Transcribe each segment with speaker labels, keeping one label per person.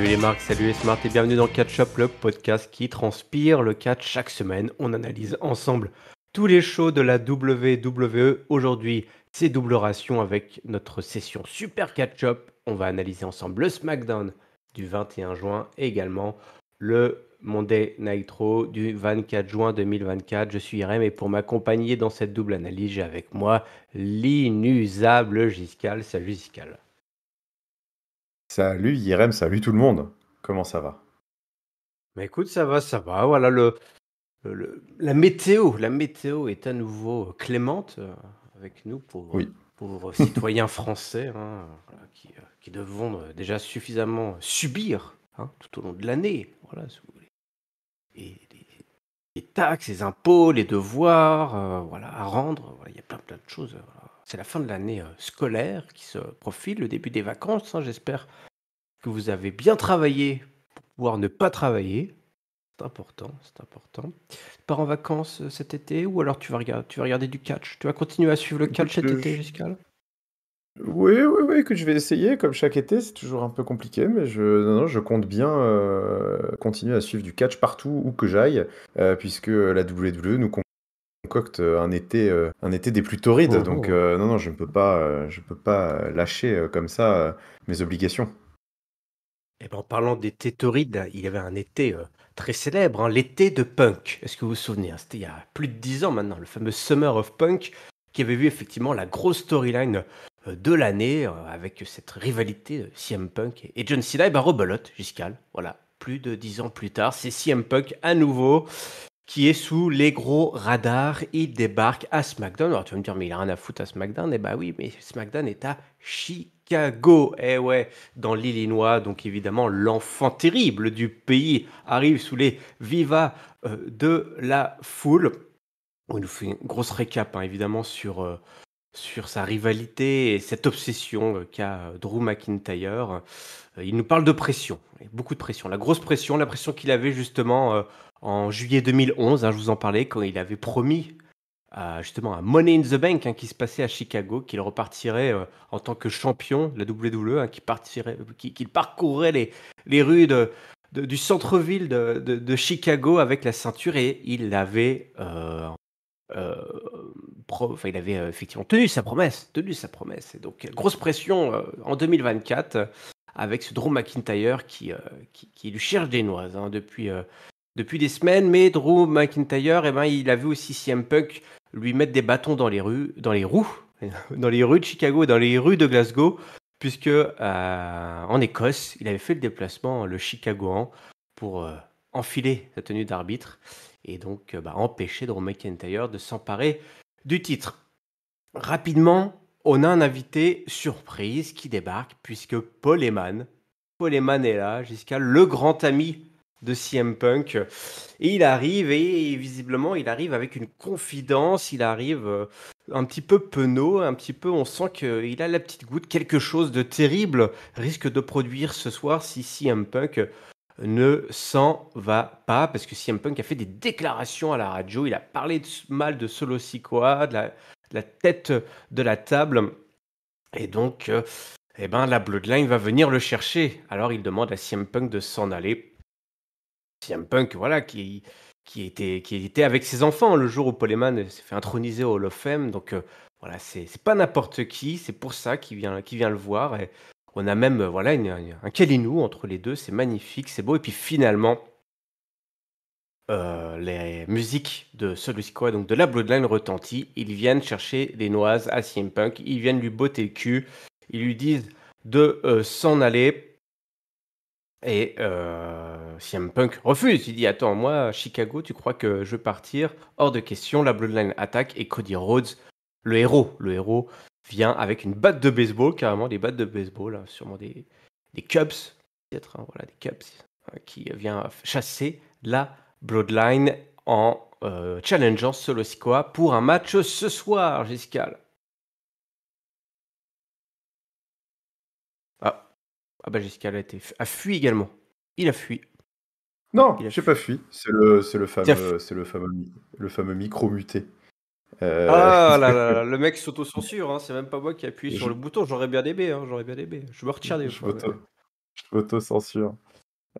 Speaker 1: Salut les marques, salut Smart et bienvenue dans Catch Up, le podcast qui transpire le catch chaque semaine. On analyse ensemble tous les shows de la WWE. Aujourd'hui, c'est double ration avec notre session Super Catch Up. On va analyser ensemble le SmackDown du 21 juin, et également le Monday Nitro du 24 juin 2024. Je suis Irem et pour m'accompagner dans cette double analyse, j'ai avec moi l'inusable Giscal. Salut Giscal.
Speaker 2: Salut Irem, salut tout le monde. Comment ça va
Speaker 1: bah Écoute, ça va, ça va. Voilà le, la météo, la météo est à nouveau clémente euh, avec nous pour euh, pour euh, citoyens français hein, qui, devront déjà suffisamment subir hein, tout au long de l'année. Voilà, les, taxes, les impôts, les devoirs, voilà à rendre. il y a plein plein de choses. Voilà c'est la fin de l'année euh, scolaire qui se profile, le début des vacances. Hein. J'espère que vous avez bien travaillé pour pouvoir ne pas travailler. C'est important, c'est important. Tu pars en vacances euh, cet été ou alors tu vas, regarder, du catch Tu vas continuer à suivre le catch cet été, là
Speaker 2: oui, oui, oui, que je vais essayer, comme chaque été, c'est toujours un peu compliqué, mais je, compte bien euh, continuer à suivre du catch partout où que j'aille, puisque la WWE nous euh, un été, euh, un été des plus torrides. Oh, donc, oh. Euh, non, non, je ne peux pas, je peux pas lâcher comme ça mes obligations.
Speaker 1: Et eh ben, en parlant d'été torride, il y avait un été très célèbre, hein, l'été de punk. Est-ce que vous vous souvenez hein, C'était il y a plus de dix ans maintenant, le fameux Summer of Punk, qui avait vu effectivement la grosse storyline de l'année avec cette rivalité CM Punk et John Cena. Et eh ben rebelote, jusqu'à Voilà, plus de dix ans plus tard, c'est CM Punk à nouveau qui est sous les gros radars. Il débarque à SmackDown. Alors tu vas me dire, mais il a rien à foutre à SmackDown. Eh bah oui, mais SmackDown est à Chicago. Eh ouais, dans l'Illinois. Donc évidemment, l'enfant terrible du pays arrive sous les vivas euh, de la foule. On nous fait une grosse récap, hein, évidemment, sur, euh, sur sa rivalité et cette obsession euh, qu'a Drew McIntyre. Il nous parle de pression, beaucoup de pression, la grosse pression, la pression qu'il avait justement en juillet 2011, hein, je vous en parlais, quand il avait promis justement à Money in the Bank hein, qui se passait à Chicago, qu'il repartirait euh, en tant que champion de la WWE, hein, qu'il qui, parcourrait les, les rues du centre-ville de, Chicago avec la ceinture et il avait, euh, euh, il avait effectivement tenu sa promesse, tenu sa promesse. Et donc grosse pression en 2024 avec ce Drew McIntyre qui, qui, lui cherche des noises depuis, depuis des semaines, mais Drew McIntyre, et eh ben, il a vu aussi CM Punk lui mettre des bâtons dans les rues, dans les roues, dans les rues de Chicago et dans les rues de Glasgow, puisque euh, en Écosse, il avait fait le déplacement, le Chicagoan, pour euh, enfiler sa tenue d'arbitre et donc euh, bah, empêcher Drew McIntyre de s'emparer du titre. Rapidement, on a un invité surprise qui débarque, puisque Paul Eman, est là, jusqu'à le grand ami de CM Punk. Et il arrive, et visiblement, il arrive avec une confidence, il arrive euh, un petit peu penaud, un petit peu, on sent qu'il a la petite goutte, quelque chose de terrible risque de produire ce soir si CM Punk ne s'en va pas, parce que CM Punk a fait des déclarations à la radio, il a parlé mal de Solo Sikoa, de la, tête de la table, et donc, et euh, eh ben, la Bloodline va venir le chercher. Alors il demande à CM Punk de s'en aller CM Punk, voilà, qui, était, qui était avec ses enfants le jour où Poleman s'est fait introniser au Hall Donc euh, voilà, c'est pas n'importe qui, c'est pour ça qu'il vient, vient le voir. Et on a même euh, voilà une, un Kalinou entre les deux, c'est magnifique, c'est beau. Et puis finalement, euh, les musiques de celui quoi, donc de la Bloodline retentit. Ils viennent chercher les noises à CM Punk, ils viennent lui botter le cul, ils lui disent de s'en aller et euh, CM Punk refuse. Il dit: «Attends, moi, Chicago, tu crois que je veux partir? Hors de question». La Bloodline attaque et Cody Rhodes, le héros le héros vient avec une batte de baseball, carrément des battes de baseball, hein, sûrement des Cubs, hein, voilà, des Cubs, hein, qui vient chasser la Bloodline en, euh, challengeant Solo Sikoa pour un match ce soir, Giscal Ah bah Giscard a, fui également. Il a fui. Non, il a pas fui.
Speaker 2: C'est le, fameux, c'est le fameux, le fameux micro muté. Euh, ah là, là,
Speaker 1: le mec s'auto-censure. Hein. C'est même pas moi qui appuie sur le bouton. J'aurais bien aimé. Hein. J'aurais bien aimé. Je me retire des
Speaker 2: je censure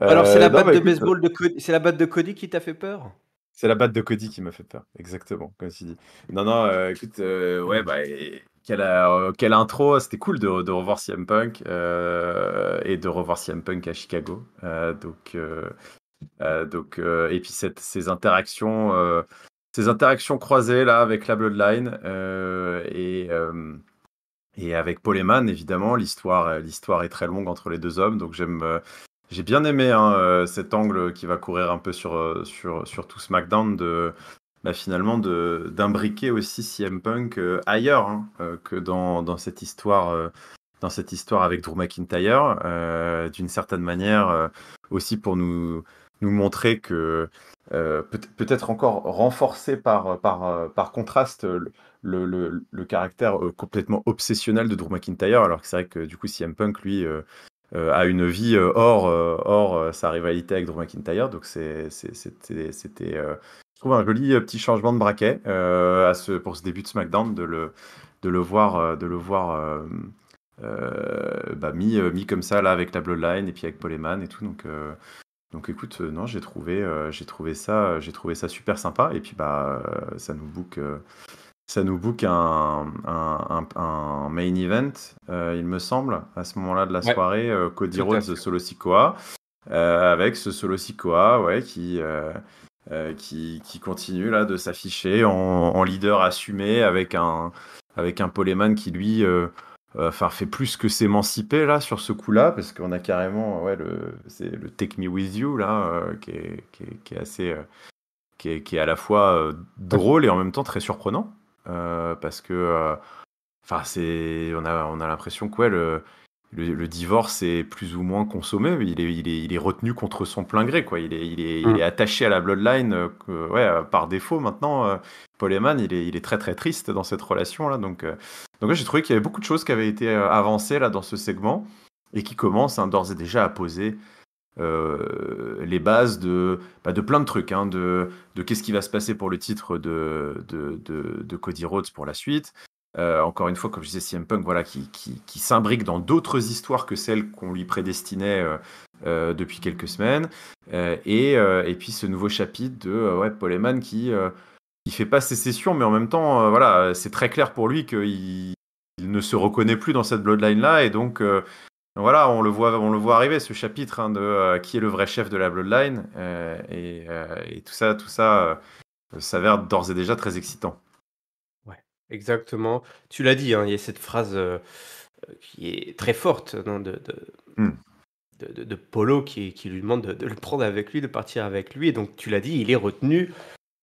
Speaker 2: Alors c'est euh, la batte bah, de baseball
Speaker 1: de Cody. C'est la batte de Cody qui t'a fait peur.
Speaker 2: C'est la batte de Cody qui m'a fait peur, exactement, comme tu dis. Non, non, euh, écoute, ouais, hmm. bah, euh, quelle, intro, c'était cool de, revoir CM Punk euh, et de revoir CM Punk à Chicago. Euh, donc, donc et puis ces interactions, ces interactions croisées là avec la Bloodline et et avec Paul Heyman évidemment, l'histoire l'histoire est très longue entre les deux hommes, donc j'aime j'ai bien aimé hein, cet angle qui va courir un peu sur, sur, sur tout SmackDown de, bah finalement d'imbriquer aussi CM Punk euh, ailleurs hein, euh, que dans, dans, cette histoire, euh, dans cette histoire avec Drew McIntyre, d'une certaine manière aussi pour nous, nous montrer que peut-être encore renforcé par, par, par contraste le, le, le, caractère complètement obsessionnel de Drew McIntyre, alors que c'est vrai que du coup CM Punk lui a une vie hors, hors sa rivalité avec Drew McIntyre. Donc c'était trouve un joli euh, petit changement de braquet euh, à ce, pour ce début de SmackDown, de le, de le voir, euh, de le voir bah, mis, comme ça, là, avec la Bloodline et puis avec Paul Heyman et tout. Donc, donc écoute, non, j'ai trouvé, j'ai trouvé, ça, j'ai trouvé ça super sympa. Et puis, bah, ça nous book ça nous bouque un, main event, il me semble, à ce moment-là de la soirée, Cody Rhodes Solo Sikoa, avec ce Solo Sikoa ouais, qui, euh, qui, qui, continue là de s'afficher en, leader assumé avec un avec un Poleman qui lui euh, euh, fait plus que s'émanciper là sur ce coup-là parce qu'on a carrément ouais le c'est le Take Me With You là qui, est, qui, assez qui est, qui, est, à la fois drôle et en même temps très surprenant parce que enfin c'est on a on a l'impression que le, le, divorce est plus ou moins consommé, il est, retenu contre son plein gré, quoi. Il est, mm. attaché à la bloodline, euh, euh, par défaut maintenant. Euh, Paul Heyman, il est, très très triste dans cette relation là, donc donc j'ai trouvé qu'il y avait beaucoup de choses qui avaient été avancées là dans ce segment et qui commencent hein, d'ores et déjà à poser. les bases bah, de, plein de trucs, hein, de, de qu'est-ce qui va se passer pour le titre de Cody Rhodes pour la suite, euh, encore une fois, comme je disais, CM Punk, voilà, qui, s'imbrique dans d'autres histoires que celles qu'on lui prédestinait euh, euh, depuis quelques semaines. Et, puis ce nouveau chapitre de ouais, Paul Heyman qui ne fait pas sécession, mais en même temps, voilà, c'est très clair pour lui qu'il il ne se reconnaît plus dans cette bloodline-là. Et donc, voilà, on le, voit, on le voit arriver, ce chapitre hein, de qui est le vrai chef de la bloodline. Et, et, tout ça, tout ça s'avère d'ores et déjà très excitant. Exactement. Tu l'as dit, hein, il y a cette
Speaker 1: phrase euh, qui est très forte hmm. de, Polo qui, lui demande de, le prendre avec lui, de partir avec lui. Et donc, tu l'as dit, il est retenu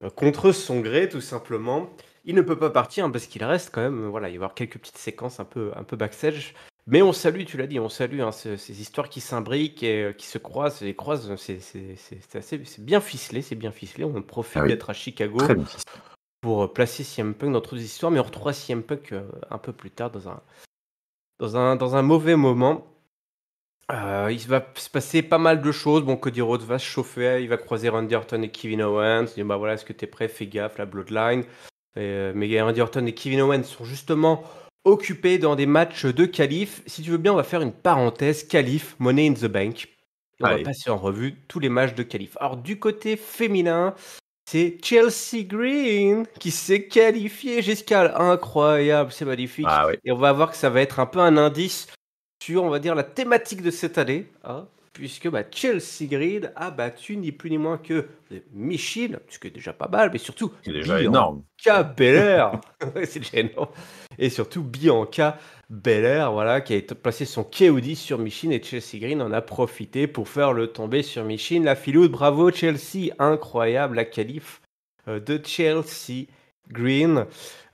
Speaker 1: euh, contre son gré, tout simplement. Il ne peut pas partir hein, parce qu'il reste quand même. Voilà, il va y avoir quelques petites séquences un peu, un peu backstage. Mais on salue, tu l'as dit, on salue hein, ces, histoires qui s'imbriquent et euh, qui se croisent et croisent. C'est bien ficelé, c'est bien ficelé. On profite ah d'être à Chicago. Très bien euh, placer CM Punk dans toutes les histoires, mais on retrouve CM Punk euh, un peu plus tard dans un, dans un, mauvais moment. Euh, il va se passer pas mal de choses. Bon, Cody Rhodes va se chauffer, il va croiser Randy Orton et Kevin Owens. Il bah voilà, est-ce que t'es prêt Fais gaffe, la Bloodline. Et, mais Randy Orton et Kevin Owens sont justement occupés dans des matchs de qualif. Si tu veux bien, on va faire une parenthèse qualif Money in the Bank. on va passer en revue tous les matchs de qualif. Alors du côté féminin, c'est Chelsea Green qui s'est qualifié jusqu'à incroyable, c'est magnifique. Ah Et on va voir que ça va être un peu un indice sur, on va dire, la thématique de cette année, hein, puisque bah, Chelsea Green a battu ni plus ni moins que Michel, ce qui est déjà pas mal, mais surtout c'est déjà énorme. c'est déjà énorme et surtout Bianca Belair, voilà, qui a placé son KOD sur Michine et Chelsea Green en a profité pour faire le tomber sur Michine. La filoude, bravo Chelsea, incroyable la qualif euh, de Chelsea Green.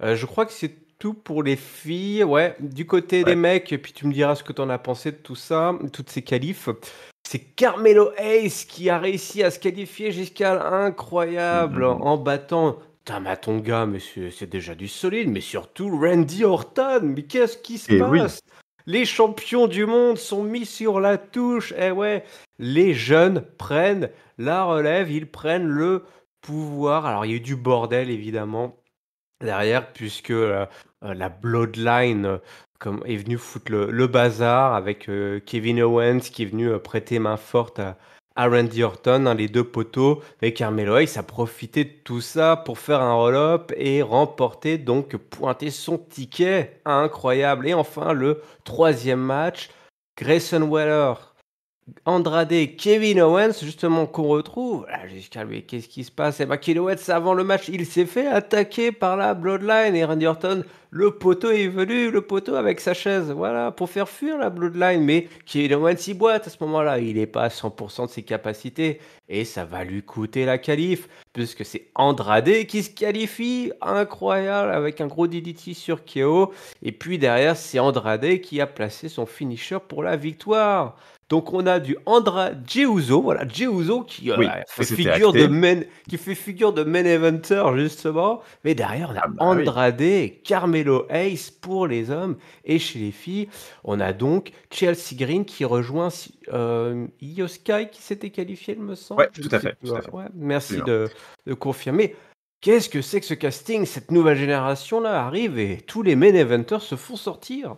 Speaker 1: Euh, je crois que c'est tout pour les filles. Ouais, du côté des mecs, puis tu me diras ce que t'en as pensé de tout ça, toutes ces qualifs. C'est Carmelo Hayes qui a réussi à se qualifier jusqu'à l'incroyable mm-hmm. en battant Tamatonga, mais c'est déjà du solide, mais surtout Randy Orton, mais qu'est-ce qui se eh passe Les champions du monde sont mis sur la touche, eh ouais, les jeunes prennent la relève, ils prennent le pouvoir. Alors il y a eu du bordel évidemment derrière, puisque euh, la Bloodline euh, est venue foutre le, bazar avec euh, Kevin Owens qui est venu prêter main forte à, Aaron Randy Orton, les deux poteaux, et Carmelo Hayes a profité de tout ça pour faire un roll-up et remporter, donc pointer son ticket. Incroyable. Et enfin, le troisième match, Grayson Weller. Andrade et Kevin Owens, justement, qu'on retrouve. Ah, jusqu'à lui, qu'est-ce qui se passe Et eh bien, Kevin Owens, avant le match, il s'est fait attaquer par la Bloodline et Randy Orton, le poteau est venu, le poteau avec sa chaise, voilà, pour faire fuir la Bloodline. Mais Kevin Owens, il boite à ce moment-là, il n'est pas à 100% de ses capacités et ça va lui coûter la qualif, puisque c'est Andrade qui se qualifie, incroyable, avec un gros DDT sur Keo. Et puis derrière, c'est Andrade qui a placé son finisher pour la victoire. Donc on a du Andra Jeuzo, voilà qui fait figure de main, qui fait figure de eventer justement, mais derrière on a ah bah Andrade, Carmelo Ace pour les hommes et chez les filles, on a donc Chelsea Green qui rejoint euh, qui s'était qualifié, il me semble. Oui, tout, à fait, merci de, de confirmer. Qu'est-ce que c'est que ce casting Cette nouvelle génération-là arrive et tous les main eventers se font sortir.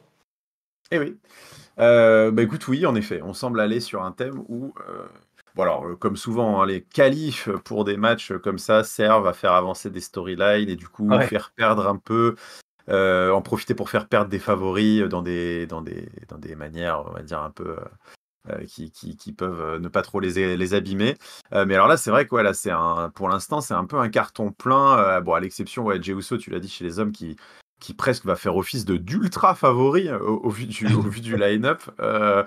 Speaker 2: Eh oui. Euh, bah, écoute, oui, en effet, on semble aller sur un thème où, euh, euh comme souvent, hein, les qualifs pour des matchs comme ça servent à faire avancer des storylines et du coup faire perdre un peu, euh, en profiter pour faire perdre des favoris dans des, dans des, dans des manières, on va dire, un peu. Qui, qui, peuvent ne pas trop les, les abîmer. mais alors là, c'est vrai que ouais, un, pour l'instant, c'est un peu un carton plein, bon, à l'exception, ouais, Jey tu l'as dit, chez les hommes qui, qui presque va faire office de d'ultra favori euh, au, au, vu du, line-up. Euh,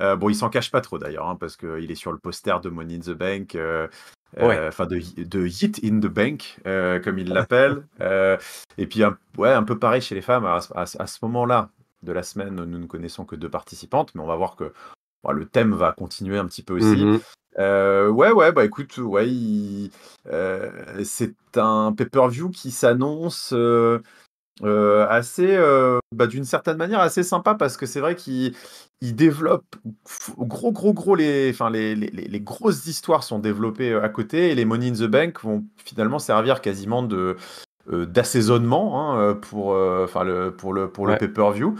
Speaker 2: euh, bon, il s'en cache pas trop d'ailleurs, hein, parce qu'il est sur le poster de Money in the Bank, enfin de, de Hit in the Bank, comme il l'appelle. et puis, un, ouais, un peu pareil chez les femmes, à, à, ce moment-là de la semaine, nous ne connaissons que deux participantes, mais on va voir que le thème va continuer un petit peu aussi. Mhm. ouais, ouais, bah écoute, ouais, c'est un pay-per-view qui s'annonce euh, assez, euh, bah, d'une certaine manière, assez sympa parce que c'est vrai qu'il développent développe gros, gros, gros les, enfin les, les, les, grosses histoires sont développées euh, à côté et les Money in the Bank vont finalement servir quasiment de d'assaisonnement hein, pour, enfin le pour le pour le pay-per-view.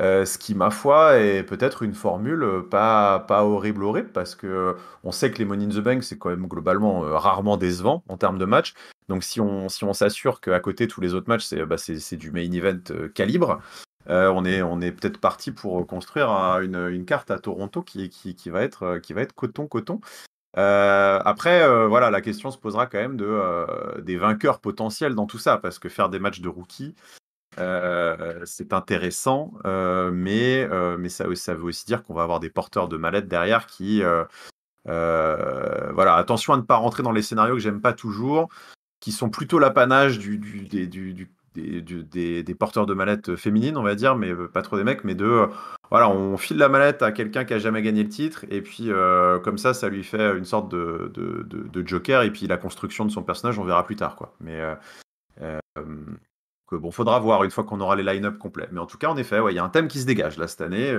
Speaker 2: ce qui, ma foi, est peut-être une formule pas, pas horrible, horrible, parce que on sait que les Money in the Bank, c'est quand même globalement rarement décevant en termes de match. Donc si on si on s'assure qu'à côté tous les autres matchs c'est bah, du main event euh, calibre, euh, on est peut-être parti pour construire une, carte à Toronto qui, va être euh, qui va être coton coton. après, voilà, la question se posera quand même de, des vainqueurs potentiels dans tout ça, parce que faire des matchs de rookie c'est intéressant, mais, mais ça, ça, veut aussi dire qu'on va avoir des porteurs de mallettes derrière qui. voilà, attention à ne pas rentrer dans les scénarios que j'aime pas toujours qui sont plutôt l'apanage du, des, porteurs de mallettes euh, féminines, on va dire, mais euh, pas trop des mecs, mais de euh, voilà, on file la mallette à quelqu'un qui a jamais gagné le titre, et puis comme ça, ça lui fait une sorte de, joker, et puis la construction de son personnage, on verra plus tard, quoi. Mais bon, faudra voir une fois qu'on aura les line-up complets. Mais en tout cas, en effet, il y a un thème qui se dégage là cette année.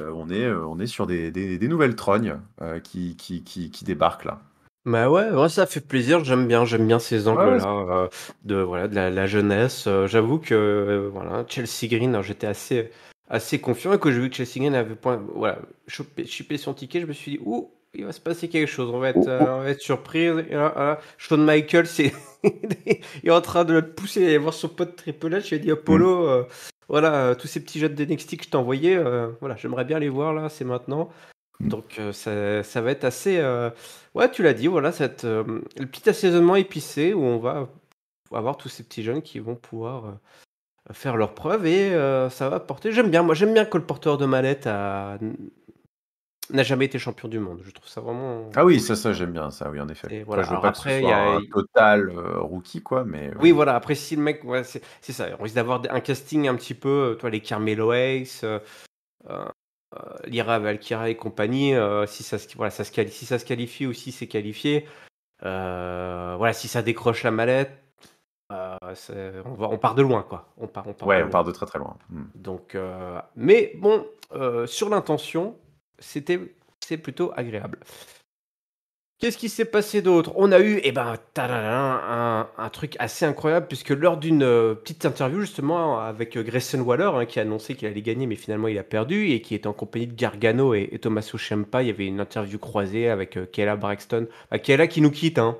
Speaker 2: on, est, on est sur des, nouvelles trognes qui, qui, qui débarquent là.
Speaker 1: Bah ouais, ça fait plaisir, j'aime bien, j'aime bien ces angles-là, euh, de voilà, de la jeunesse, euh, j'avoue que, euh, voilà, Chelsea Green, j'étais assez assez confiant et quand j'ai vu que Chelsea Green avait point voilà, chopé chipé son ticket, je me suis dit: «Ouh, il va se passer quelque chose, on va être, on va surpris, et là, Shawn c'est il est en train de le pousser et voir son pote Triple H, il a dit: mm. «Apollo, voilà, tous ces petits de NXT que je t'ai envoyés, voilà, j'aimerais bien les voir là, c'est maintenant». Mm. Donc euh, ça, ça, va être assez... Euh, ouais, tu l'as dit, voilà, cette, euh, le petit assaisonnement épicé où on va avoir tous ces petits jeunes qui vont pouvoir faire leur preuve et ça va porter... J'aime bien, moi j'aime bien que le porteur de mallette n'a jamais été champion du monde. Je trouve ça vraiment...
Speaker 2: Ah oui, ça, ça j'aime bien, ça, oui, en effet. Après, je veux pas il y a... un total rookie, quoi, mais Oui, voilà,
Speaker 1: après si le mec... c'est ça, on risque d'avoir un casting un petit peu, toi, les Carmelo Hayes, euh, lira Valkyra et compagnie, euh, si, ça se, si ça se qualifie ou si c'est qualifié, euh, voilà, si ça décroche la mallette, on, on, part de loin, quoi. On part, on part de on de
Speaker 2: très très loin. Hmm.
Speaker 1: Donc, mais bon, sur l'intention, c'était c'est plutôt agréable. Qu'est-ce qui s'est passé d'autre On a eu eh ben, un, truc assez incroyable, puisque lors d'une euh, petite interview justement avec euh, Grayson Waller, hein, qui a annoncé qu'il allait gagner, mais finalement il a perdu, et qui était en compagnie de Gargano et, Thomas Tommaso il y avait une interview croisée avec euh, Kayla Braxton. Bah, Kayla qui nous quitte, hein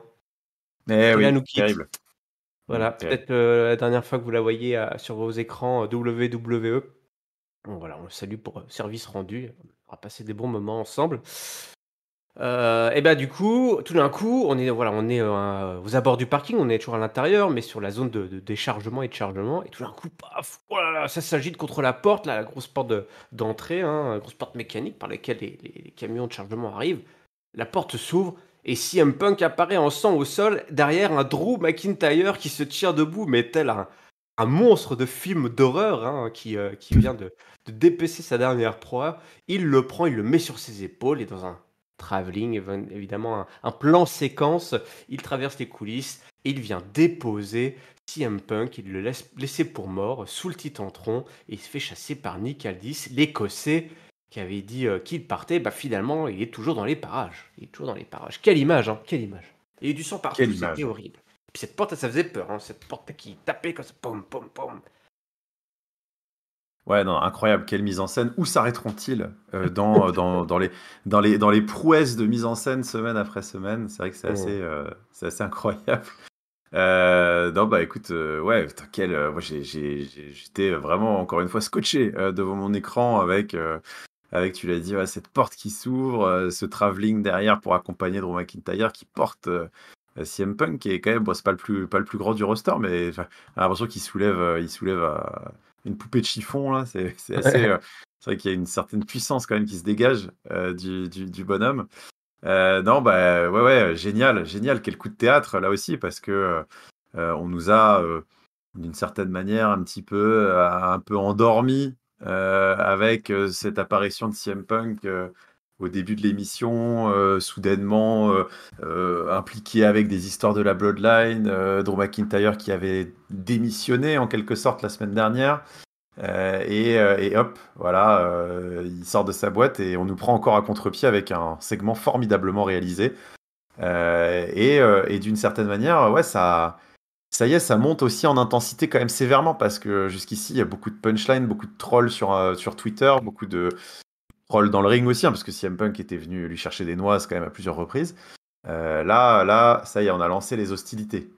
Speaker 1: eh nous quitte. terrible. Voilà, peut-être la dernière fois que vous la voyez sur vos écrans WWE. Bon, voilà, on le salue pour service rendu, on va passé des bons moments ensemble. Euh, et ben du coup, tout d'un coup, on est voilà, on est euh, aux abords du parking, on est toujours à l'intérieur, mais sur la zone de, déchargement et de chargement. Et tout d'un coup, paf, Voilà, oh ça s'agite contre la porte, la grosse porte d'entrée, hein, la grosse porte mécanique par laquelle les, camions de chargement arrivent. La porte s'ouvre et si un Punk apparaît en sang au sol derrière un Drew McIntyre qui se tire debout, mais tel un, monstre de film d'horreur hein, euh, qui, vient de, de dépecer sa dernière proie. Il le prend, il le met sur ses épaules et dans un travelling, évidemment un, plan séquence. Il traverse les coulisses et il vient déposer CM Punk. Il le laisse laisser pour mort sous le titantron et il se fait chasser par Nick Aldis, l'Écossais qui avait dit euh, qu'il partait. Bah finalement, il est toujours dans les parages. Il est toujours dans les parages. Quelle image, hein Quelle image. Il y a du sang partout. C'était horrible. puis cette porte, ça faisait peur. Hein. cette porte qui tapait comme ça, pom pom pom.
Speaker 2: Ouais, non, incroyable, quelle mise en scène. Où s'arrêteront-ils euh, dans, euh, dans, dans, les, dans, les, dans les prouesses de mise en scène semaine après semaine C'est vrai que c'est assez, euh, c'est assez incroyable. non, bah écoute, ouais, quel, moi j'ai, j'étais vraiment, encore une fois, scotché devant mon écran avec, avec tu l'as dit, cette porte qui s'ouvre, ce travelling derrière pour accompagner Drew McIntyre qui porte. CM Punk qui est quand même, bon, c'est pas le plus pas le plus grand du roster, mais j'ai l'impression qu'il soulève il soulève une poupée de chiffon, là. C'est assez. Euh, c'est vrai qu'il y a une certaine puissance quand même qui se dégage euh, du, bonhomme. Euh, non, bah ouais, ouais, génial, génial. Quel coup de théâtre là aussi, parce que on nous a d'une certaine manière un petit peu, un peu endormi avec cette apparition de CM Punk au début de l'émission, euh, soudainement euh, euh, impliqué avec des histoires de la Bloodline, Drew McIntyre qui avait démissionné en quelque sorte la semaine dernière. Et, hop, voilà, il sort de sa boîte et on nous prend encore à contre-pied avec un segment formidablement réalisé. et, d'une certaine manière, ouais, ça, ça y est, ça monte aussi en intensité quand même sévèrement parce que jusqu'ici, il y a beaucoup de punchlines, beaucoup de trolls sur, sur Twitter, beaucoup de, rôle dans le ring aussi, hein, parce que CM Punk était venu lui chercher des noises quand même à plusieurs reprises. Euh, là, là, ça y est, on a lancé les hostilités.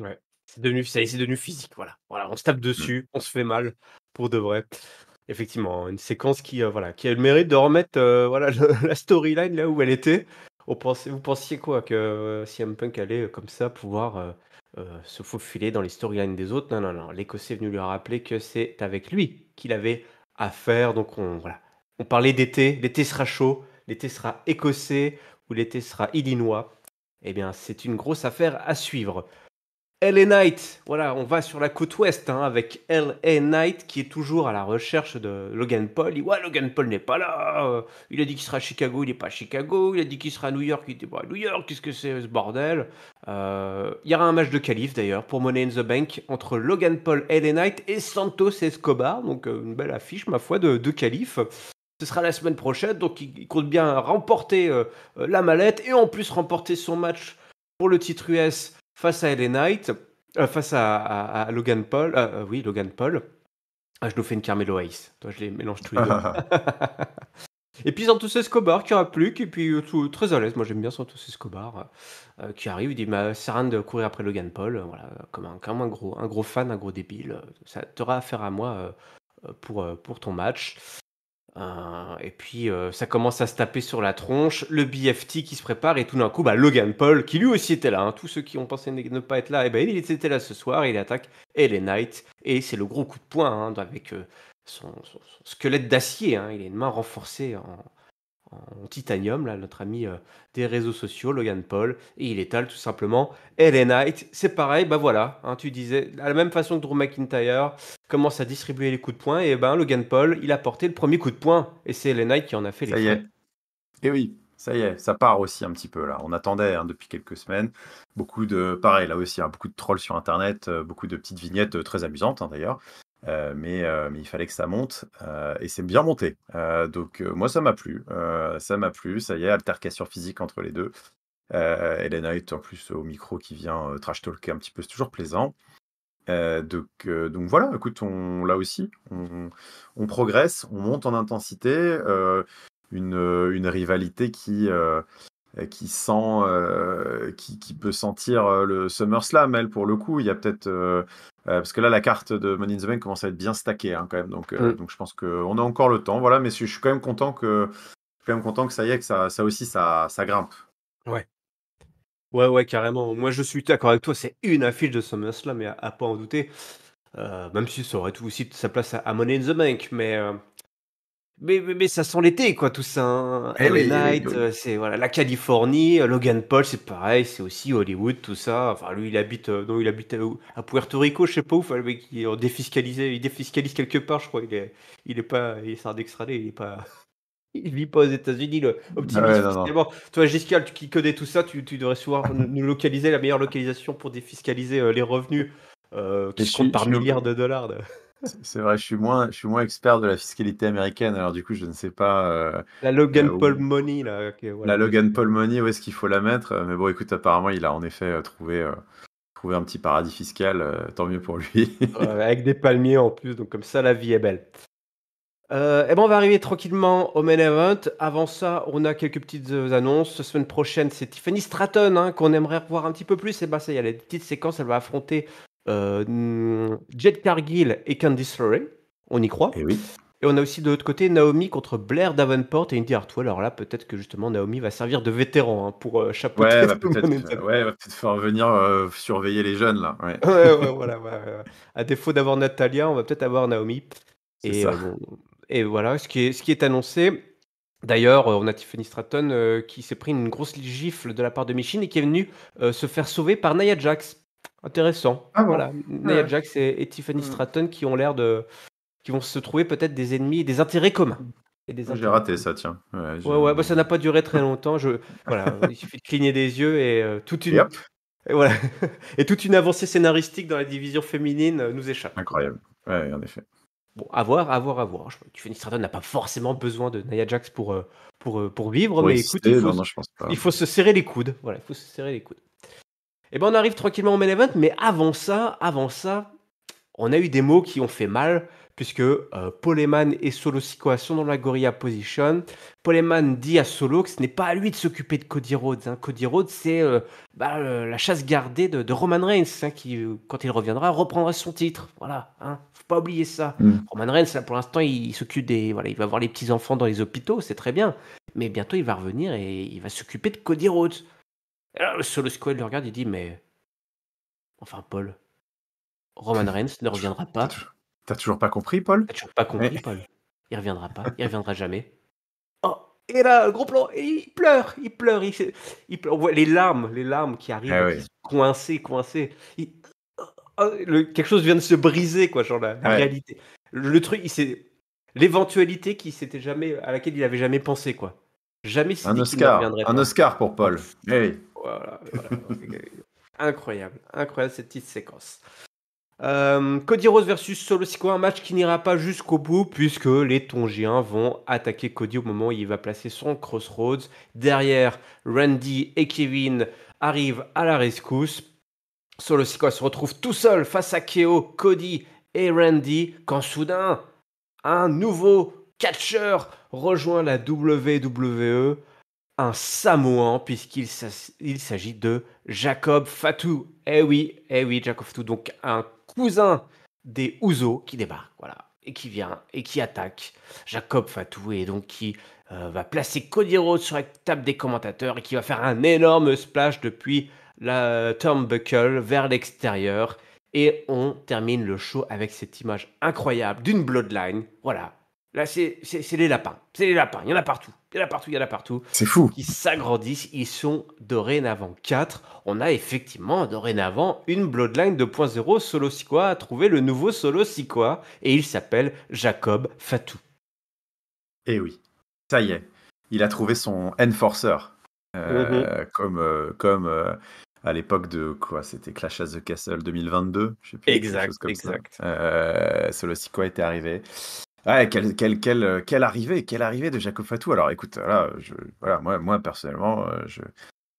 Speaker 1: Ouais, c'est devenu, ça c'est devenu physique, voilà. Voilà, on se tape dessus, mm. on se fait mal pour de vrai. Effectivement, une séquence qui, euh, voilà, qui a le mérite de remettre euh, voilà, la storyline là où elle était. vous pensiez quoi que CM Punk allait comme ça pouvoir se faufiler dans les storylines des autres Non, non, non. L'Écossais est venu lui rappeler que c'est avec lui qu'il avait affaire, donc on voilà on parlait d'été, l'été sera chaud, l'été sera écossais ou l'été sera illinois. Eh bien, c'est une grosse affaire à suivre. LA Knight, voilà, on va sur la côte ouest hein, avec LA Knight qui est toujours à la recherche de Logan Paul. Il dit Ouais, Logan Paul n'est pas là. il a dit qu'il sera à Chicago, il n'est pas à Chicago. Il a dit qu'il sera à New York, il n'est pas à New York. Qu'est-ce que c'est ce bordel euh, Il y aura un match de qualif d'ailleurs pour Money in the Bank entre Logan Paul, LA Knight et Santos Escobar. Donc euh, une belle affiche, ma foi, de, de ce sera la semaine prochaine. Donc il compte bien remporter euh, euh, la mallette et en plus remporter son match pour le titre US face à LA Knight, euh, face à, Logan Paul. oui, Logan Paul. Ah, je nous fais une Carmelo Ace. Toi, je les mélange tous les deux. et puis Santos Escobar qui aura plus, et puis très à l'aise. Moi, j'aime bien Santos Escobar qui arrive. Il dit bah, rien de courir après Logan Paul. Voilà, comme un, gros, un gros fan, un gros débile. Ça t'aura affaire à moi pour, pour ton match. Euh, et puis euh, ça commence à se taper sur la tronche, le BFT qui se prépare et tout d'un coup bah, Logan Paul qui lui aussi était là, hein, tous ceux qui ont pensé ne pas être là, et eh ben il était là ce soir, il attaque les Knight et c'est le gros coup de poing hein, avec euh, son, squelette d'acier, hein, il a une main renforcée en, en titanium, là, notre ami euh, des réseaux sociaux, Logan Paul, et il étale tout simplement LA Knight. C'est pareil, bah voilà, hein, tu disais, à la même façon que Drew McIntyre commence à distribuer les coups de poing, et eh ben Logan Paul, il a porté le premier coup de poing, et c'est LA Knight qui en a fait les frais.
Speaker 2: Et eh oui, ça y est, ça part aussi un petit peu là. On attendait hein, depuis quelques semaines. Beaucoup de, pareil là aussi, hein, beaucoup de trolls sur Internet, euh, beaucoup de petites vignettes euh, très amusantes d'ailleurs, euh, euh, mais, il fallait que ça monte euh, et c'est bien monté. donc moi ça m'a plu, ça m'a plu, ça y est, altercation physique entre les deux. Elena est en plus au micro qui vient trash talker un petit peu, c'est toujours plaisant. donc, donc voilà, écoute, là aussi, on, progresse, on monte en intensité, une, rivalité qui, euh, qui sent, euh, qui, peut sentir euh, le SummerSlam, elle, pour le coup. Il y a peut-être. parce que là, la carte de Money in the Bank commence à être bien stackée, hein, quand même. Donc, mm. donc je pense qu'on a encore le temps. Voilà, mais je suis quand même content que, je suis quand même content que ça y est, que ça, aussi, ça, ça grimpe. Ouais. Ouais,
Speaker 1: ouais, carrément. Moi, je suis d'accord avec toi. C'est une affiche de SummerSlam, mais à, à pas en douter. même si ça aurait tout aussi sa place à, Money in the Bank. Mais mais, ça sent l'été, quoi, tout ça. Hein. Eh eh Night, eh euh, c'est voilà, la Californie. Euh, Logan Paul, c'est pareil, c'est aussi Hollywood, tout ça. Enfin, lui, il habite, euh, il habite à, Puerto Rico, je sais pas où. le mec, il est défiscalisé, il défiscalise quelque part, je crois. Il est, il est pas, il est il est pas. Il vit pas aux États-Unis, le ah optimisme. Toi, Giscard, tu, qui connais tout ça, tu, devrais savoir nous localiser la meilleure localisation pour défiscaliser les revenus
Speaker 2: qui par milliards de dollars. C'est vrai, je suis, moins, je suis moins expert de la fiscalité américaine, alors du coup, je ne sais pas. Euh, la Logan euh, Paul
Speaker 1: Money, là. voilà. La Logan
Speaker 2: Paul Money, où est-ce qu'il faut la mettre euh, Mais bon, écoute, apparemment, il a en effet trouvé, trouvé un petit paradis fiscal, tant mieux pour lui. avec des palmiers en plus, donc comme ça, la vie est belle.
Speaker 1: Euh, et eh bon, on va arriver tranquillement au main event. Avant ça, on a quelques petites annonces. semaine prochaine, c'est Tiffany Stratton hein, qu'on aimerait revoir un petit peu plus. Et eh ben ça y a les petites séquences. Elle va affronter euh, Jed Cargill et Candice Lurie. On y croit. Et eh oui. Et on a aussi de l'autre côté Naomi contre Blair Davenport et Indy Hartwell. Ah, alors là, peut-être que justement Naomi va servir de vétéran
Speaker 2: hein, pour euh, chapeauter. Ouais, peut-être ouais, va peut-être faire venir euh, surveiller les jeunes là. Ouais. ouais, voilà.
Speaker 1: À défaut d'avoir Natalia, on va peut-être avoir Naomi. Et, et voilà, ce qui est, ce qui est annoncé. D'ailleurs, on a Tiffany Stratton qui s'est pris une grosse gifle de la part de Michine et qui est venue se faire sauver par Nia Jax Intéressant. Ah voilà. Nia Jax et, Tiffany hmm. Stratton qui ont l'air de. qui vont se trouver peut-être des ennemis et des intérêts communs. J'ai
Speaker 2: raté ça, tiens. Ouais,
Speaker 1: ouais, bah, ça n'a pas duré très longtemps. Je... Voilà, il suffit de cligner des yeux et euh, toute une. voilà. et toute une avancée scénaristique dans la division féminine euh, nous échappe. Incroyable. Ouais, en effet. Bon, à voir, à voir, à voir. Tiffany Stratton n'a pas forcément besoin de Naya Jax pour, euh, pour, pour vivre, mais écoute, il faut se serrer les coudes. Voilà, il faut se serrer les coudes. Et eh ben on arrive tranquillement au main event, mais avant ça, avant ça, on a eu des mots qui ont fait mal puisque euh, poleman et Solo Sikoa sont dans la Gorilla Position. Poleman dit à Solo que ce n'est pas à lui de s'occuper de Cody Rhodes. Hein. Cody Rhodes, c'est euh, bah, la chasse gardée de, Roman Reigns, hein, qui, quand il reviendra, reprendra son titre. Voilà, hein. faut pas oublier ça. Mm. Roman Reigns, pour l'instant, il s'occupe des, voilà, il va voir les petits enfants dans les hôpitaux, c'est très bien. Mais bientôt, il va revenir et il va s'occuper de Cody Rhodes. Solo Squad le regarde, il dit Mais. Enfin, Paul, Roman Reigns ne reviendra pas. T'as toujours pas compris, Paul T'as toujours pas compris, Paul. Il reviendra pas, il reviendra jamais. Oh, et là, gros plan, il pleure, il pleure, il, pleure. On voit les larmes, les larmes qui arrivent, ah coincées, coincées. Oh, oh, le... quelque chose vient de se briser, quoi, genre la, réalité. Le truc, il L'éventualité qui s'était jamais, à laquelle il avait jamais pensé, quoi. Jamais un Oscar, un Oscar pour Paul. Hey. Eh voilà, incroyable, incroyable cette petite séquence. Euh, Cody Rose versus Solo Sikoa, un match qui n'ira pas jusqu'au bout puisque les Tongiens vont attaquer Cody au moment où il va placer son crossroads. Derrière, Randy et Kevin arrivent à la rescousse. Solo Sikoa se retrouve tout seul face à Keo, Cody et Randy quand soudain, un nouveau catcheur rejoint la WWE un Samoan, puisqu'il s'agit de Jacob Fatou. Eh oui, eh oui, Jacob Fatou, donc un cousin des Ouzo qui débarque, voilà, et qui vient et qui attaque Jacob Fatou, et donc qui euh, va placer Cody Rhodes sur la table des commentateurs et qui va faire un énorme splash depuis la turnbuckle vers l'extérieur. Et on termine le show avec cette image incroyable d'une bloodline. Voilà, Là, c'est les lapins. C'est les lapins. Il y en a partout. Il y en a partout. Il y en a partout. C'est fou. Ils s'agrandissent. Ils sont dorénavant 4. On a effectivement dorénavant une Bloodline 2.0. Solo siqua a trouvé le nouveau Solo siqua Et il s'appelle Jacob Fatou.
Speaker 2: Eh oui. Ça y est. Il a trouvé son Enforcer. Euh, mhm. Comme, euh, comme euh, à l'époque de quoi C'était Clash of the Castle 2022. Je sais plus, exact. exact. Solo siqua était arrivé. Ouais, euh, quelle, arrivée, quelle arrivée de Jacob Fatou. Alors écoute, là, moi, personnellement, euh,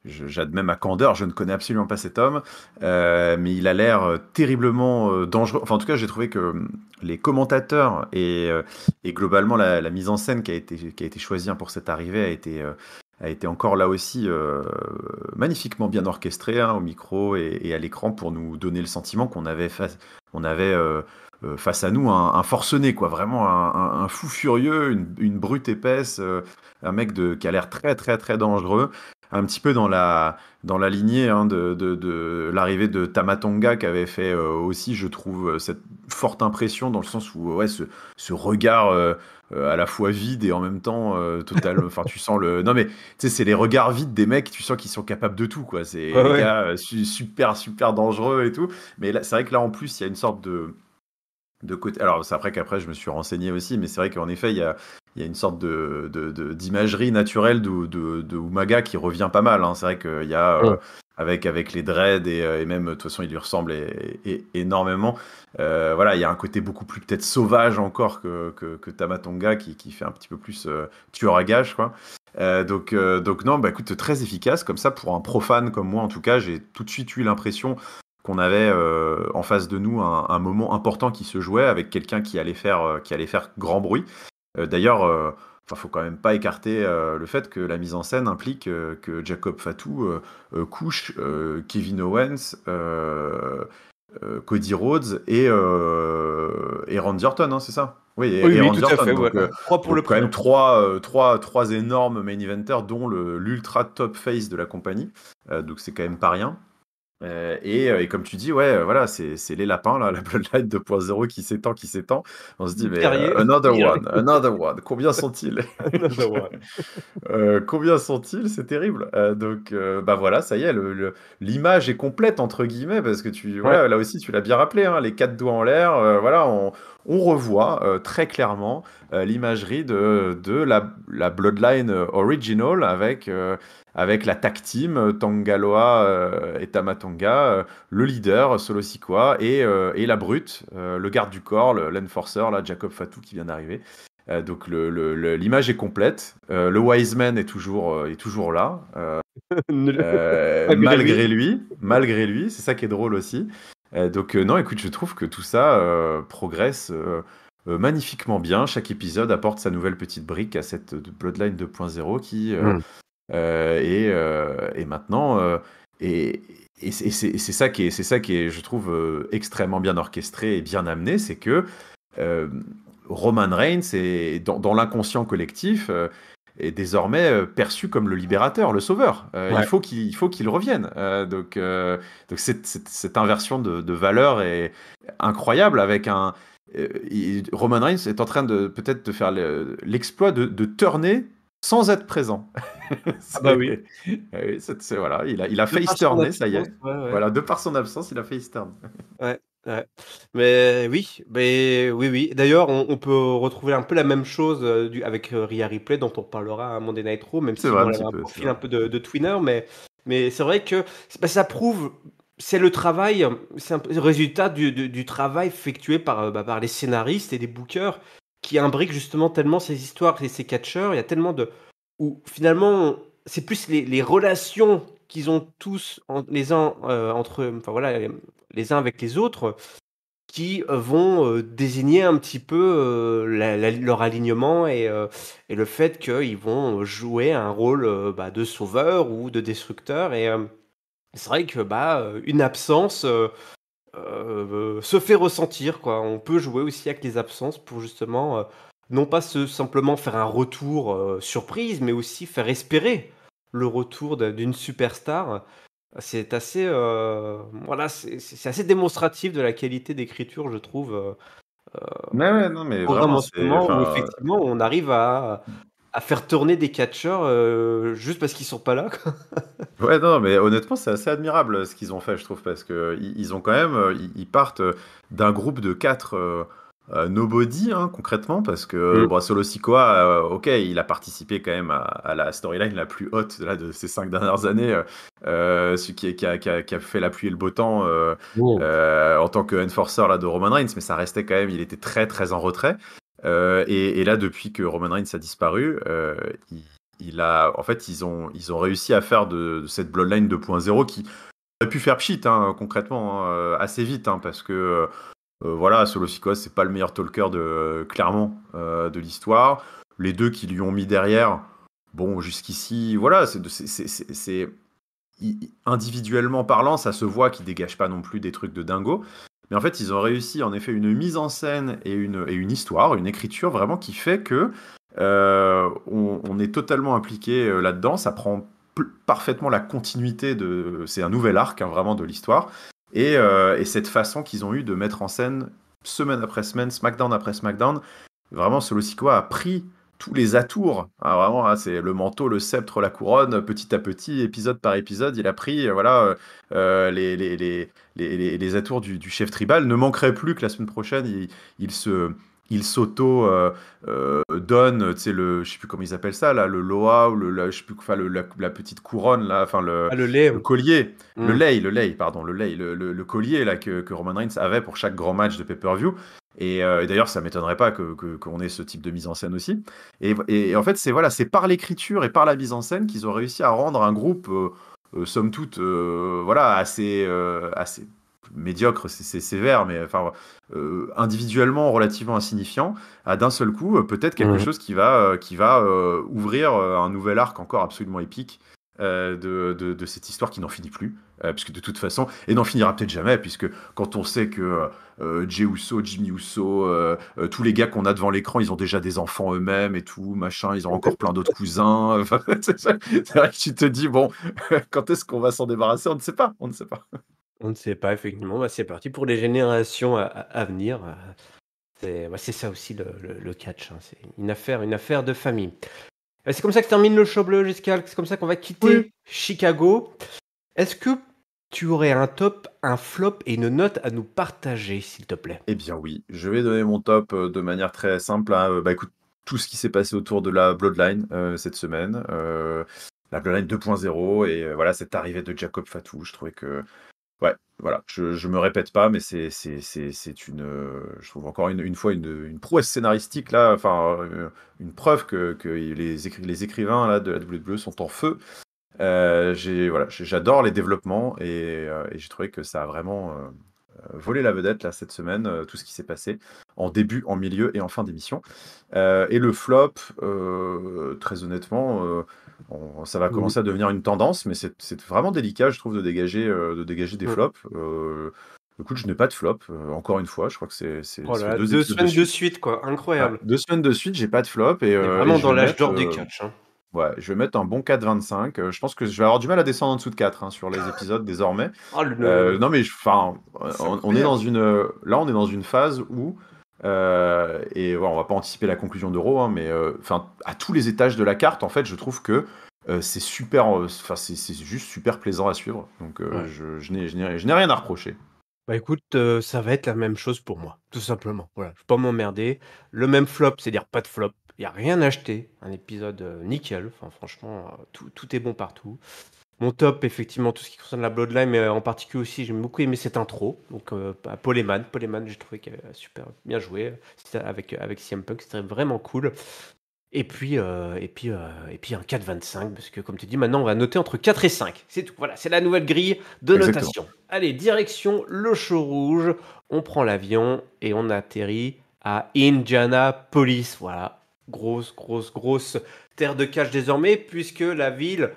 Speaker 2: je, j'admets ma candeur, je ne connais absolument pas cet homme, euh, mais il a l'air terriblement dangereux. Enfin, en tout cas, j'ai trouvé que hum, les commentateurs et, globalement la, mise en scène qui a été, choisie hein, pour cette arrivée a été, encore là aussi magnifiquement bien orchestrée hein, au micro et, à l'écran pour nous donner le sentiment qu'on avait, euh, face à nous un, forcené, quoi, vraiment un, fou furieux, une, brute épaisse, euh, un mec de, qui a l'air très très très dangereux, un petit peu dans la, dans la lignée hein, de, de, l'arrivée de Tamatonga qui avait fait euh, aussi, je trouve, cette forte impression dans le sens où ouais, ce, ce regard à la fois vide et en même temps total. Enfin, tu sens le. Non, mais tu sais, c'est les regards vides des mecs, tu sens qu'ils sont capables de tout, quoi. C'est super, super dangereux et tout. Mais c'est vrai que là, en plus, il y a une sorte de côté. Alors, c'est après qu'après, je me suis renseigné aussi, mais c'est vrai qu'en effet, il y a, une sorte de, d'imagerie naturelle de, de, Umaga qui revient pas mal. Hein. C'est vrai qu'il y a, euh, avec, avec les dreads, et, euh, même, de toute façon, il lui ressemble énormément. Euh, voilà, il y a un côté beaucoup plus peut-être sauvage encore que, que, Tamatonga qui, fait un petit peu plus tueur à gage, quoi. donc, donc non, bah écoute, très efficace comme ça pour un profane comme moi en tout cas, j'ai tout de suite eu l'impression qu'on avait euh, en face de nous un, moment important qui se jouait avec quelqu'un qui allait faire euh, qui allait faire grand bruit. Euh, D'ailleurs, euh, enfin, faut quand même pas écarter le fait que la mise en scène implique que Jacob Fatou couche Kevin Owens. Cody Rhodes et, et Randy Orton, hein, c'est ça Oui, et, tout À fait, donc, trois quand même hein. trois, trois énormes main eventers, dont l'ultra top face de la compagnie. donc c'est quand même pas rien. Euh, euh, et, comme tu dis, ouais, euh, voilà, c'est les lapins, là, la Bloodline 2.0 qui s'étend, qui s'étend. On se dit, mais another one, another one, combien sont-ils Combien sont-ils C'est terrible. donc, bah voilà, ça y est, l'image est complète, entre guillemets, parce que tu, ouais, là aussi, tu l'as bien rappelé, hein, les quatre doigts en l'air, voilà, on, revoit très clairement l'imagerie de, la, la, Bloodline original avec avec la tag team euh, Tangaloa euh, et Tamatonga, euh, le leader Solo Sikoa et, et, la brute, le garde du corps, l'enforcer, Jacob Fatou qui vient d'arriver. donc l'image est complète. le wise man est toujours, est toujours là.
Speaker 1: malgré lui,
Speaker 2: malgré lui, c'est ça qui est drôle aussi. donc non, écoute, je trouve que tout ça progresse magnifiquement bien. Chaque épisode apporte sa nouvelle petite brique à cette Bloodline 2.0 qui, hmm. Euh, euh, et, maintenant, euh, et, c'est ça qui est, c'est ça qui est, je trouve, extrêmement bien orchestré et bien amené, c'est que Roman Reigns est dans, l'inconscient collectif est désormais perçu comme le libérateur, le sauveur. Il faut qu'il faut qu'il revienne. donc donc cette, inversion de, valeur est incroyable avec un Roman Reigns est en train de peut-être de faire l'exploit de, de tourner sans être présent. ah bah oui. voilà, il a, fait Eastern, ça y est. Voilà, de par son absence, il a fait Eastern. ouais.
Speaker 1: Mais euh, oui, mais oui, oui. D'ailleurs, on, peut retrouver un peu la même chose euh, avec euh, Ria Ripley, dont on parlera à Monday Night Raw, même si on a un, peu, un peu de, de, twinner, mais, mais c'est vrai que bah, ça prouve, c'est le travail, c'est un résultat du, travail effectué par, bah, par les scénaristes et les bookers qui imbrique justement tellement ces histoires et ces catcheurs. Il y a tellement de. où finalement, c'est plus les, relations qu'ils ont tous en, les uns euh, entre enfin voilà, les uns avec les autres, qui euh, vont euh, désigner un petit peu leur alignement et, le fait qu'ils vont jouer un rôle bah, de sauveur ou de destructeur. Et c'est vrai que bah, une absence euh, se fait ressentir. Quoi. On peut jouer aussi avec les absences pour justement, euh, non pas se, simplement faire un retour euh, surprise, mais aussi faire espérer le retour d'une superstar. C'est assez, voilà, c'est assez démonstratif de la qualité d'écriture, je trouve.
Speaker 2: mais non, mais vraiment, effectivement
Speaker 1: on arrive à, à faire tourner des catcheurs euh, juste parce qu'ils sont pas là.
Speaker 2: ouais, non, mais honnêtement, c'est assez admirable ce qu'ils ont fait, je trouve, parce que euh, ils ont quand même, euh, ils partent d'un groupe de quatre. nobody hein, concrètement parce que mm. Brassolo Sikoa ok il a participé quand même à, la storyline la plus haute là, de ces cinq dernières années ce qui, a, qui, a, fait la pluie et le beau temps mm. en tant que enforcer là, de Roman Reigns mais ça restait quand même il était très très en retrait euh, et, là, depuis que Roman Reigns a disparu, euh, il, a, en fait, ils ont, réussi à faire de, cette Bloodline 2.0 qui aurait pu faire pchit, hein, concrètement, hein, euh, assez vite, hein, parce que voilà, Solo Sikoa, c'est pas le meilleur talker de, clairement de l'histoire. Les deux qui lui ont mis derrière, bon, jusqu'ici, voilà, c'est individuellement parlant, ça se voit qu'il dégage pas non plus des trucs de dingo. Mais en fait, ils ont réussi en effet une mise en scène et une, et une histoire, une écriture vraiment qui fait que euh, on, est totalement impliqué euh, là-dedans. Ça prend parfaitement la continuité de. C'est un nouvel arc hein, vraiment de l'histoire. Et, euh, et, cette façon qu'ils ont eu de mettre en scène semaine après semaine, SmackDown après SmackDown, vraiment Solo Sikoa a pris tous les atours. Ah, vraiment, hein, c'est le manteau, le sceptre, la couronne, petit à petit, épisode par épisode, il a pris euh, voilà euh, euh, les, les, les, atours du, chef tribal. Ne manquerait plus que la semaine prochaine, il, se il s'auto donne tu sais le je sais plus comment ils appellent ça là le loa ou le la, sais la, petite couronne là enfin le, ah, collier le hmm. le pardon le collier là que, que Roman Reigns avait pour chaque grand match de pay-per-view euh, et, d'ailleurs, ça m'étonnerait pas qu'on que, ait ce type de mise en scène aussi. Et, en fait, c'est voilà, c'est par l'écriture et par la mise en scène qu'ils ont réussi à rendre un groupe, euh, euh, somme toute, voilà, assez, assez médiocre, c'est sévère, mais enfin individuellement relativement insignifiant, à d'un seul coup peut-être quelque mmh. chose qui va, qui va ouvrir un nouvel arc encore absolument épique euh, de, de, cette histoire qui n'en finit plus, euh, puisque de toute façon, et n'en finira peut-être jamais, puisque quand on sait que euh, Jay Jey Uso, Jimmy Uso, tous les gars qu'on a devant l'écran, ils ont déjà des enfants eux-mêmes et tout, machin, ils ont encore plein d'autres cousins. tu te dis, bon, quand est-ce qu'on va s'en débarrasser On ne sait pas, on ne sait pas. On ne sait pas, effectivement. Bah, c'est parti pour les
Speaker 1: générations à, venir. Bah, c'est ça aussi le, catch. Hein. C'est une affaire, une affaire de famille. Euh, c'est comme ça que termine le show bleu jusqu'à. C'est comme ça qu'on va quitter Chicago. Est-ce que tu aurais un top, un flop et une note à nous partager, s'il te plaît
Speaker 2: Eh bien oui, je vais donner mon top euh, de manière très simple. Hein. Euh, bah, écoute, tout ce qui s'est passé autour de la Bloodline cette semaine. la Bloodline 2.0 et voilà cette arrivée de Jacob Fatou. Je trouvais que Ouais, voilà, je, je me répète pas, mais c'est une, euh, je trouve encore une, fois une, prouesse scénaristique là, enfin euh, une preuve que, les, les, écrivains là de la WWE sont en feu. Euh, voilà, j'adore les développements et, et j'ai trouvé que ça a vraiment volé la vedette là cette semaine, tout ce qui s'est passé en début, en milieu et en fin d'émission. et le flop, très honnêtement ça va commencer à devenir une tendance, mais c'est vraiment délicat, je trouve, de dégager, euh, de dégager des flops. Euh, coup je n'ai pas de flop, euh, encore une fois, je crois que c'est oh deux, semaines de suite. quoi, incroyable. deux semaines de suite, j'ai pas de flop. Et, euh, vraiment dans l'âge d'or des catchs. Hein. Ouais, je vais mettre un bon 4-25 je pense que je vais avoir du mal à descendre en dessous de 4 hein, sur les épisodes désormais. Oh non, mais enfin, on est dans une, là, on est dans une phase où euh, et voilà, on va pas anticiper la conclusion d'Euro, hein, mais euh, enfin à tous les étages de la carte, en fait, je trouve que euh, c'est super, enfin c'est juste super plaisant à suivre. Donc je, je n'ai rien à reprocher.
Speaker 1: Bah écoute, ça va être la même chose pour moi, tout simplement. Voilà, je vais pas m'emmerder. Le même flop, c'est-à-dire pas de flop. Il n'y a rien acheté, un épisode nickel, enfin, franchement, tout, tout est bon partout. Mon top, effectivement, tout ce qui concerne la Bloodline, mais euh, en particulier aussi, j'ai beaucoup aimé cette intro. Donc, euh, à Paul Eman. j'ai trouvé qu'elle a super bien joué avec, euh, avec CM Punk. C'était vraiment cool. Et puis, et puis, et puis un 4,25, parce que comme tu dis, maintenant on va noter entre 4 et 5. C'est tout. Voilà, c'est la nouvelle grille de notation. Allez, direction le show rouge. On prend l'avion et on atterrit à Indianapolis. Voilà, grosse, grosse, grosse terre de cache désormais, puisque la ville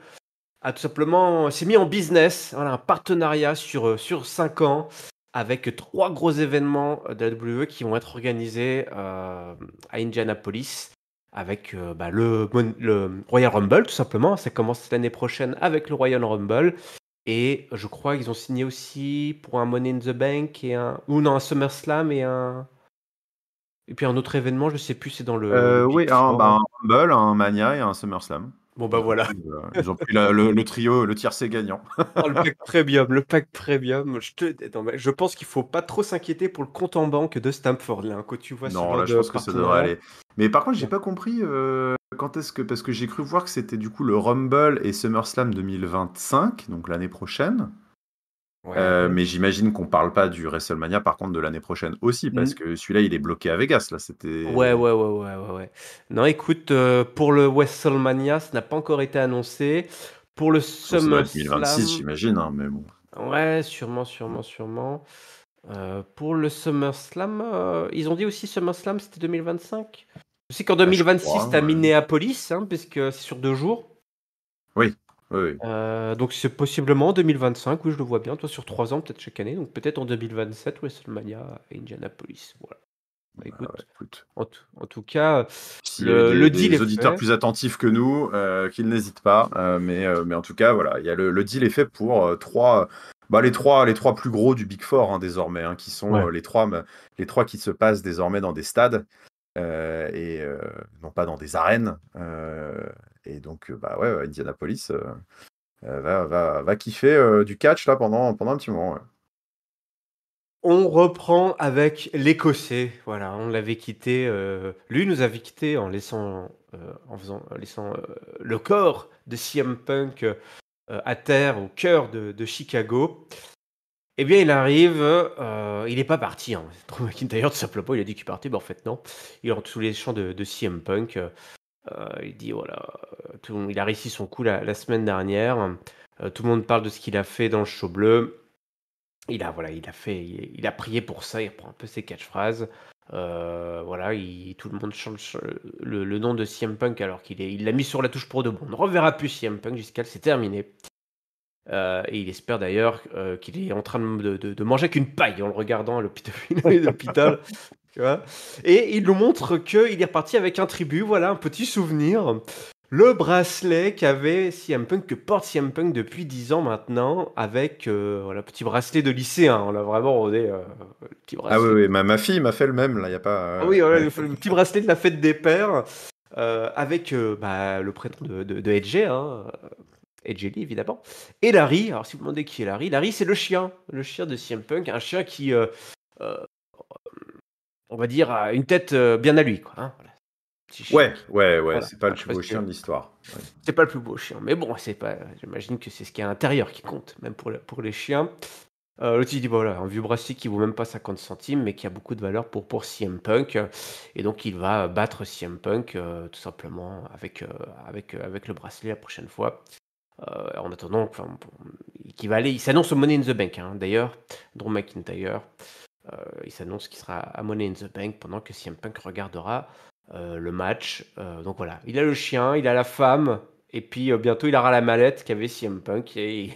Speaker 1: tout simplement s'est mis en business, un partenariat sur, euh, sur 5 ans avec trois gros événements euh, de la WWE qui vont être organisés euh, à Indianapolis avec bah, le, Royal Rumble tout simplement. Ça commence l'année prochaine avec le Royal Rumble. Et je crois qu'ils ont signé aussi pour un Money in the Bank et un. Ou non, un SummerSlam et un. Et puis un autre événement, je sais plus, c'est dans le. oui, un, bah,
Speaker 2: hein. un Rumble, un Mania et un SummerSlam. Bon, bah voilà. Ils ont pris euh, le, trio, le tiercé gagnant.
Speaker 1: Oh, le pack premium, le pack premium. Je, je pense qu'il faut pas trop s'inquiéter pour le compte en banque de Stamford. Là, quand tu vois Non, je pense que ça devrait aller.
Speaker 2: Mais par contre, j'ai pas compris euh, quand est-ce que. Parce que j'ai cru voir que c'était du coup le Rumble et SummerSlam 2025, donc l'année prochaine. Euh, mais j'imagine qu'on parle pas du WrestleMania par contre de l'année prochaine aussi mmh. parce que celui-là il est bloqué à Vegas là c'était ouais ouais
Speaker 1: ouais ouais ouais, ouais. non écoute euh, pour le WrestleMania ça n'a pas encore été annoncé pour le SummerSlam 2026 j'imagine hein, mais bon ouais sûrement sûrement sûrement euh, pour le SummerSlam ils ont dit aussi SummerSlam c'était 2025 je sais qu'en 2026 c'est à Minneapolis hein, puisque c'est sur deux jours oui oui. Euh, donc c'est possiblement en 2025, oui, je le vois bien, toi sur 3 ans, peut-être chaque année, donc peut-être en 2027, WrestleMania à Indianapolis. Voilà. Bah, bah en, tout cas, si le, deal les auditeurs plus
Speaker 2: attentifs que nous, euh, qu'ils n'hésitent pas, euh, mais, euh, mais en tout cas, voilà, y a le, deal est fait pour trois, bah, les, trois, les trois plus gros du Big Four hein, désormais, hein, qui sont les, trois, les trois qui se passent désormais dans des stades. et non pas dans des arènes et donc, euh, bah ouais, Indianapolis euh, euh, va, va, va, kiffer du catch là pendant, pendant un petit moment.
Speaker 1: On reprend avec l'Écossais. Voilà, on l'avait quitté. lui nous avait quitté en laissant, en faisant, laissant le corps de CM Punk à terre au cœur de, Chicago. Eh bien, il arrive. il n'est pas parti. D'ailleurs, hein. tout simplement, il a dit qu'il partait. mais en fait, non. Il rentre sous les champs de, de CM Punk. Euh, il dit voilà, euh, il a réussi son coup la, semaine dernière. Euh, tout le monde parle de ce qu'il a fait dans le show bleu. Il a voilà, il a fait, il, a prié pour ça. Il reprend un peu ses catchphrases. phrases. voilà, tout le monde change le, nom de CM Punk alors qu'il il l'a mis sur la touche pour de bon. On ne reverra plus CM Punk jusqu'à c'est terminé. et il espère d'ailleurs qu'il est en train de, de manger qu'une paille en le regardant à l'hôpital. et il nous montre qu'il est reparti avec un tribut, voilà, un petit souvenir. Le bracelet qu'avait CM Punk, que porte CM Punk depuis 10 ans maintenant, avec un euh, petit bracelet de lycéen. On l'a vraiment rodé. Euh,
Speaker 2: ah oui, Ma, fille m'a fait le même, là, il a pas. Euh, oui, le,
Speaker 1: petit bracelet de la fête des pères, avec bah, le prénom de, de, de Edge, hein, évidemment. Et Larry, alors si vous demandez qui est Larry, Larry c'est le chien, le chien de CM Punk, un chien qui on va dire, une tête euh, bien à lui. Quoi, hein, Ouais,
Speaker 2: ouais, ouais, c'est pas le plus beau chien d'histoire
Speaker 1: de l'histoire. C'est pas le plus beau chien, mais bon, c'est pas. J'imagine que c'est ce qui est à l'intérieur qui compte, même pour, pour les chiens. le euh, L'autre, il dit voilà, un vieux bracelet qui vaut même pas 50 centimes, mais qui a beaucoup de valeur pour, pour CM Punk. Et donc, il va battre CM Punk, euh, tout simplement, avec, avec, avec le bracelet la prochaine fois. en attendant, il va aller. Il s'annonce au Money in the Bank, hein, d'ailleurs, Drew McIntyre. Euh, il s'annonce qu'il sera à Money in the Bank pendant que CM Punk regardera euh, le match. Euh, donc voilà, il a le chien, il a la femme, et puis bientôt il aura la mallette qu'avait CM Punk et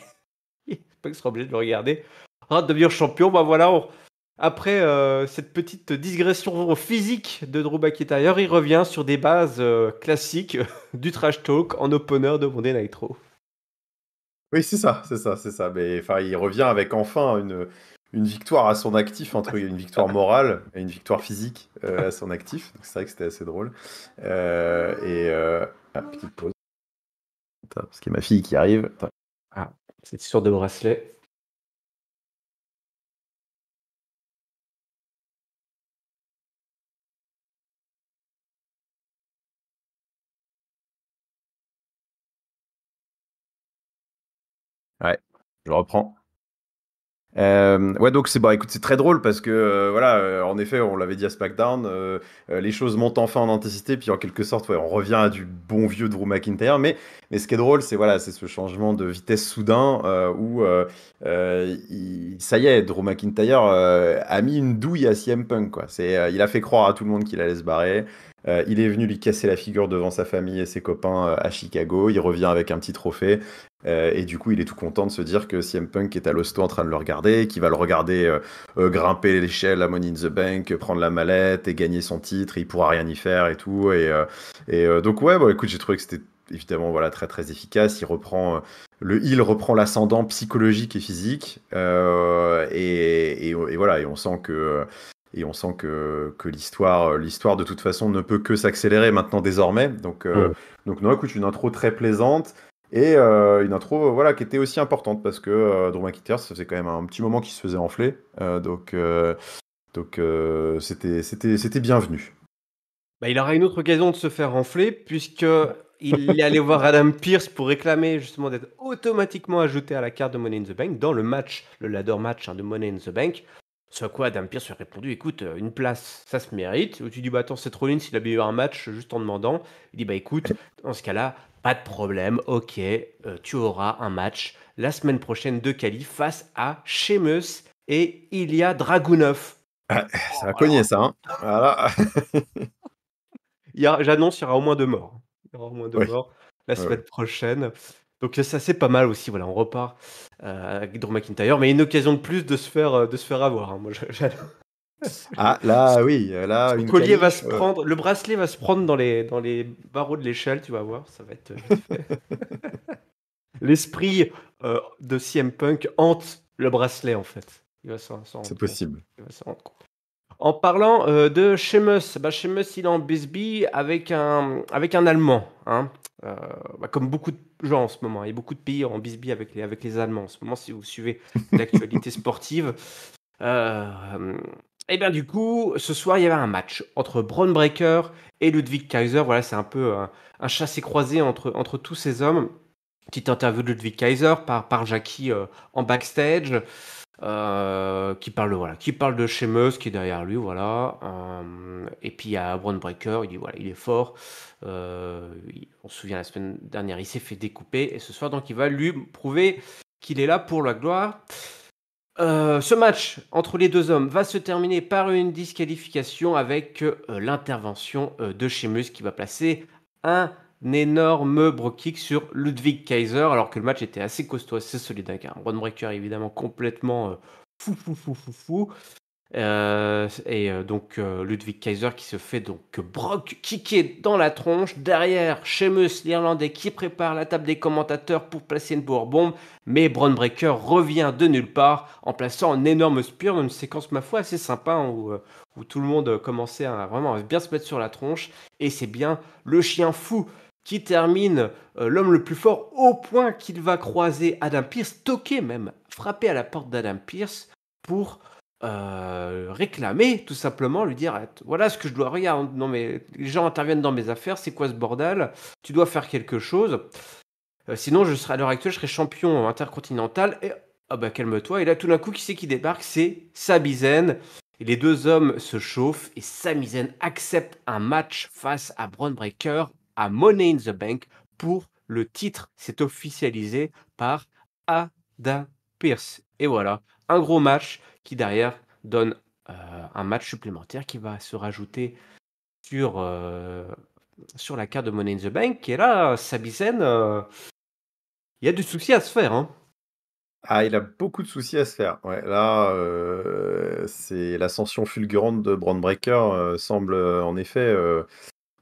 Speaker 1: Punk sera obligé de le regarder. devenir champion, bah voilà, Après cette petite digression physique de Drew McIntyre, il revient sur des bases classiques du trash talk en opener de Monday Nitro.
Speaker 2: Oui, c'est ça, c'est ça, c'est ça. Mais enfin, il revient avec enfin une, une victoire à son actif, entre une victoire morale et une victoire physique euh, à son actif. c'est vrai que c'était assez drôle. Euh, et. Euh, ah, petite pause. parce qu'il y a ma fille qui arrive. Ah,
Speaker 1: cette histoire de bracelet.
Speaker 2: Ouais, je reprends. Euh, ouais, donc c'est bon bah, écoute, c'est très drôle parce que euh, voilà, euh, en effet, on l'avait dit à SmackDown, les choses montent enfin en intensité, puis en quelque sorte, on revient à du bon vieux Drew McIntyre. Mais, mais ce qui est drôle, c'est voilà, c'est ce changement de vitesse soudain où ça y est, Drew McIntyre a mis une douille à CM Punk. Quoi. C'est, il a fait croire à tout le monde qu'il allait se barrer. Euh, il est venu lui casser la figure devant sa famille et ses copains euh, à Chicago. Il revient avec un petit trophée. Euh, et du coup, il est tout content de se dire que CM Punk est à l'hosto en train de le regarder, qu'il va le regarder grimper l'échelle à Money in the Bank, prendre la mallette et gagner son titre. Il pourra rien y faire et tout. Et, donc, ouais, bon, bah, écoute, j'ai trouvé que c'était évidemment voilà très très efficace. Il reprend le il reprend l'ascendant psychologique et physique et, voilà et on sent que et on sent que, l'histoire, euh, l'histoire de toute façon ne peut que s'accélérer maintenant désormais. Donc, euh, donc non, écoute, une intro très plaisante et euh, une intro voilà qui était aussi importante parce que euh, Drew ça faisait quand même un petit moment qu'il se faisait enfler, donc donc c'était c'était c'était bienvenu. Bah, il aura une autre occasion de se faire
Speaker 1: enfler puisque il est allé voir Adam Pierce pour réclamer justement d'être automatiquement ajouté à la carte de Money in the Bank dans le match, le ladder match hein, de Money in the Bank. Ce à quoi Adam se a répondu Écoute, euh, une place, ça se mérite. Ou tu dis Bah attends, trop Rollins, il avait eu un match juste en demandant. Il dit Bah écoute, dans ce cas-là, pas de problème, ok, euh, tu auras un match la semaine prochaine de Cali face à Sheamus et Ilya Dragunov. Ah, oh, ça va cogner, ça. Hein. Voilà. J'annonce, il y aura au moins deux morts. Il y aura au moins deux morts la semaine prochaine. Donc ça c'est pas mal aussi, voilà, on repart euh, avec Drew McIntyre, mais une occasion de plus de se faire, euh, de se faire avoir. Hein, moi, ah là oui, là le collier va se euh, prendre, le bracelet va se prendre dans les, dans les barreaux de l'échelle, tu vas voir, ça va être
Speaker 2: l'esprit
Speaker 1: de CM Punk hante le bracelet en fait. C'est possible. En parlant de Sheamus, bah, Sheamus il est en Bisbee avec un, avec un Allemand. Hein. Bah, comme beaucoup de Genre en ce moment. Il y a beaucoup de pays en bisbille avec les, avec les Allemands en ce moment, si vous suivez l'actualité sportive. et euh, eh bien du coup, ce soir, il y avait un match entre Braun Breaker et Ludwig Kaiser. Voilà, c'est un peu un, chassé-croisé entre, entre tous ces hommes. Petite interview de Ludwig Kaiser par, par Jackie euh, en backstage. Euh, qui parle voilà, qui parle de Sheamus qui est derrière lui, voilà. Euh, et puis il y a Brownbreaker Breaker, il dit voilà, il est fort. Euh, on se souvient la semaine dernière, il s'est fait découper et ce soir donc il va lui prouver qu'il est là pour la gloire. ce match entre les deux hommes va se terminer par une disqualification avec l'intervention de Sheamus qui va placer un énorme kick sur Ludwig Kaiser, alors que le match était assez costaud, assez solide, avec un Breaker évidemment complètement fou, fou, fou, fou, fou. et donc Ludwig Kaiser qui se fait donc brock kicker dans la tronche. Derrière, Sheamus l'Irlandais qui prépare la table des commentateurs pour placer une bombe Mais Braun Breaker revient de nulle part en plaçant un énorme dans Une séquence, ma foi, assez sympa où, tout le monde commençait à vraiment bien se mettre sur la tronche. Et c'est bien le chien fou qui termine euh, l'homme le plus fort au point qu'il va croiser Adam Pierce, toquer même, frapper à la porte d'Adam Pierce pour euh, réclamer tout simplement, lui dire voilà ce que je dois regarder, non mais les gens interviennent dans mes affaires, c'est quoi ce bordel Tu dois faire quelque chose. Euh, sinon, je serai à l'heure actuelle, je serai champion intercontinental et ah bah calme-toi. Et là, tout d'un coup, qui c'est qui débarque C'est Sabizen. Et les deux hommes se chauffent et Samizen accepte un match face à Braun Breaker à Money in the Bank pour le titre. C'est officialisé par Ada Pierce. Et voilà, un gros match qui derrière donne euh, un match supplémentaire qui va se rajouter sur, euh, sur la carte de Money in the Bank. Et là, Sabisen, euh, il y a du souci à se faire. Hein.
Speaker 2: Ah, il a beaucoup de soucis à se faire. là, c'est l'ascension fulgurante de Brandbreaker semble en effet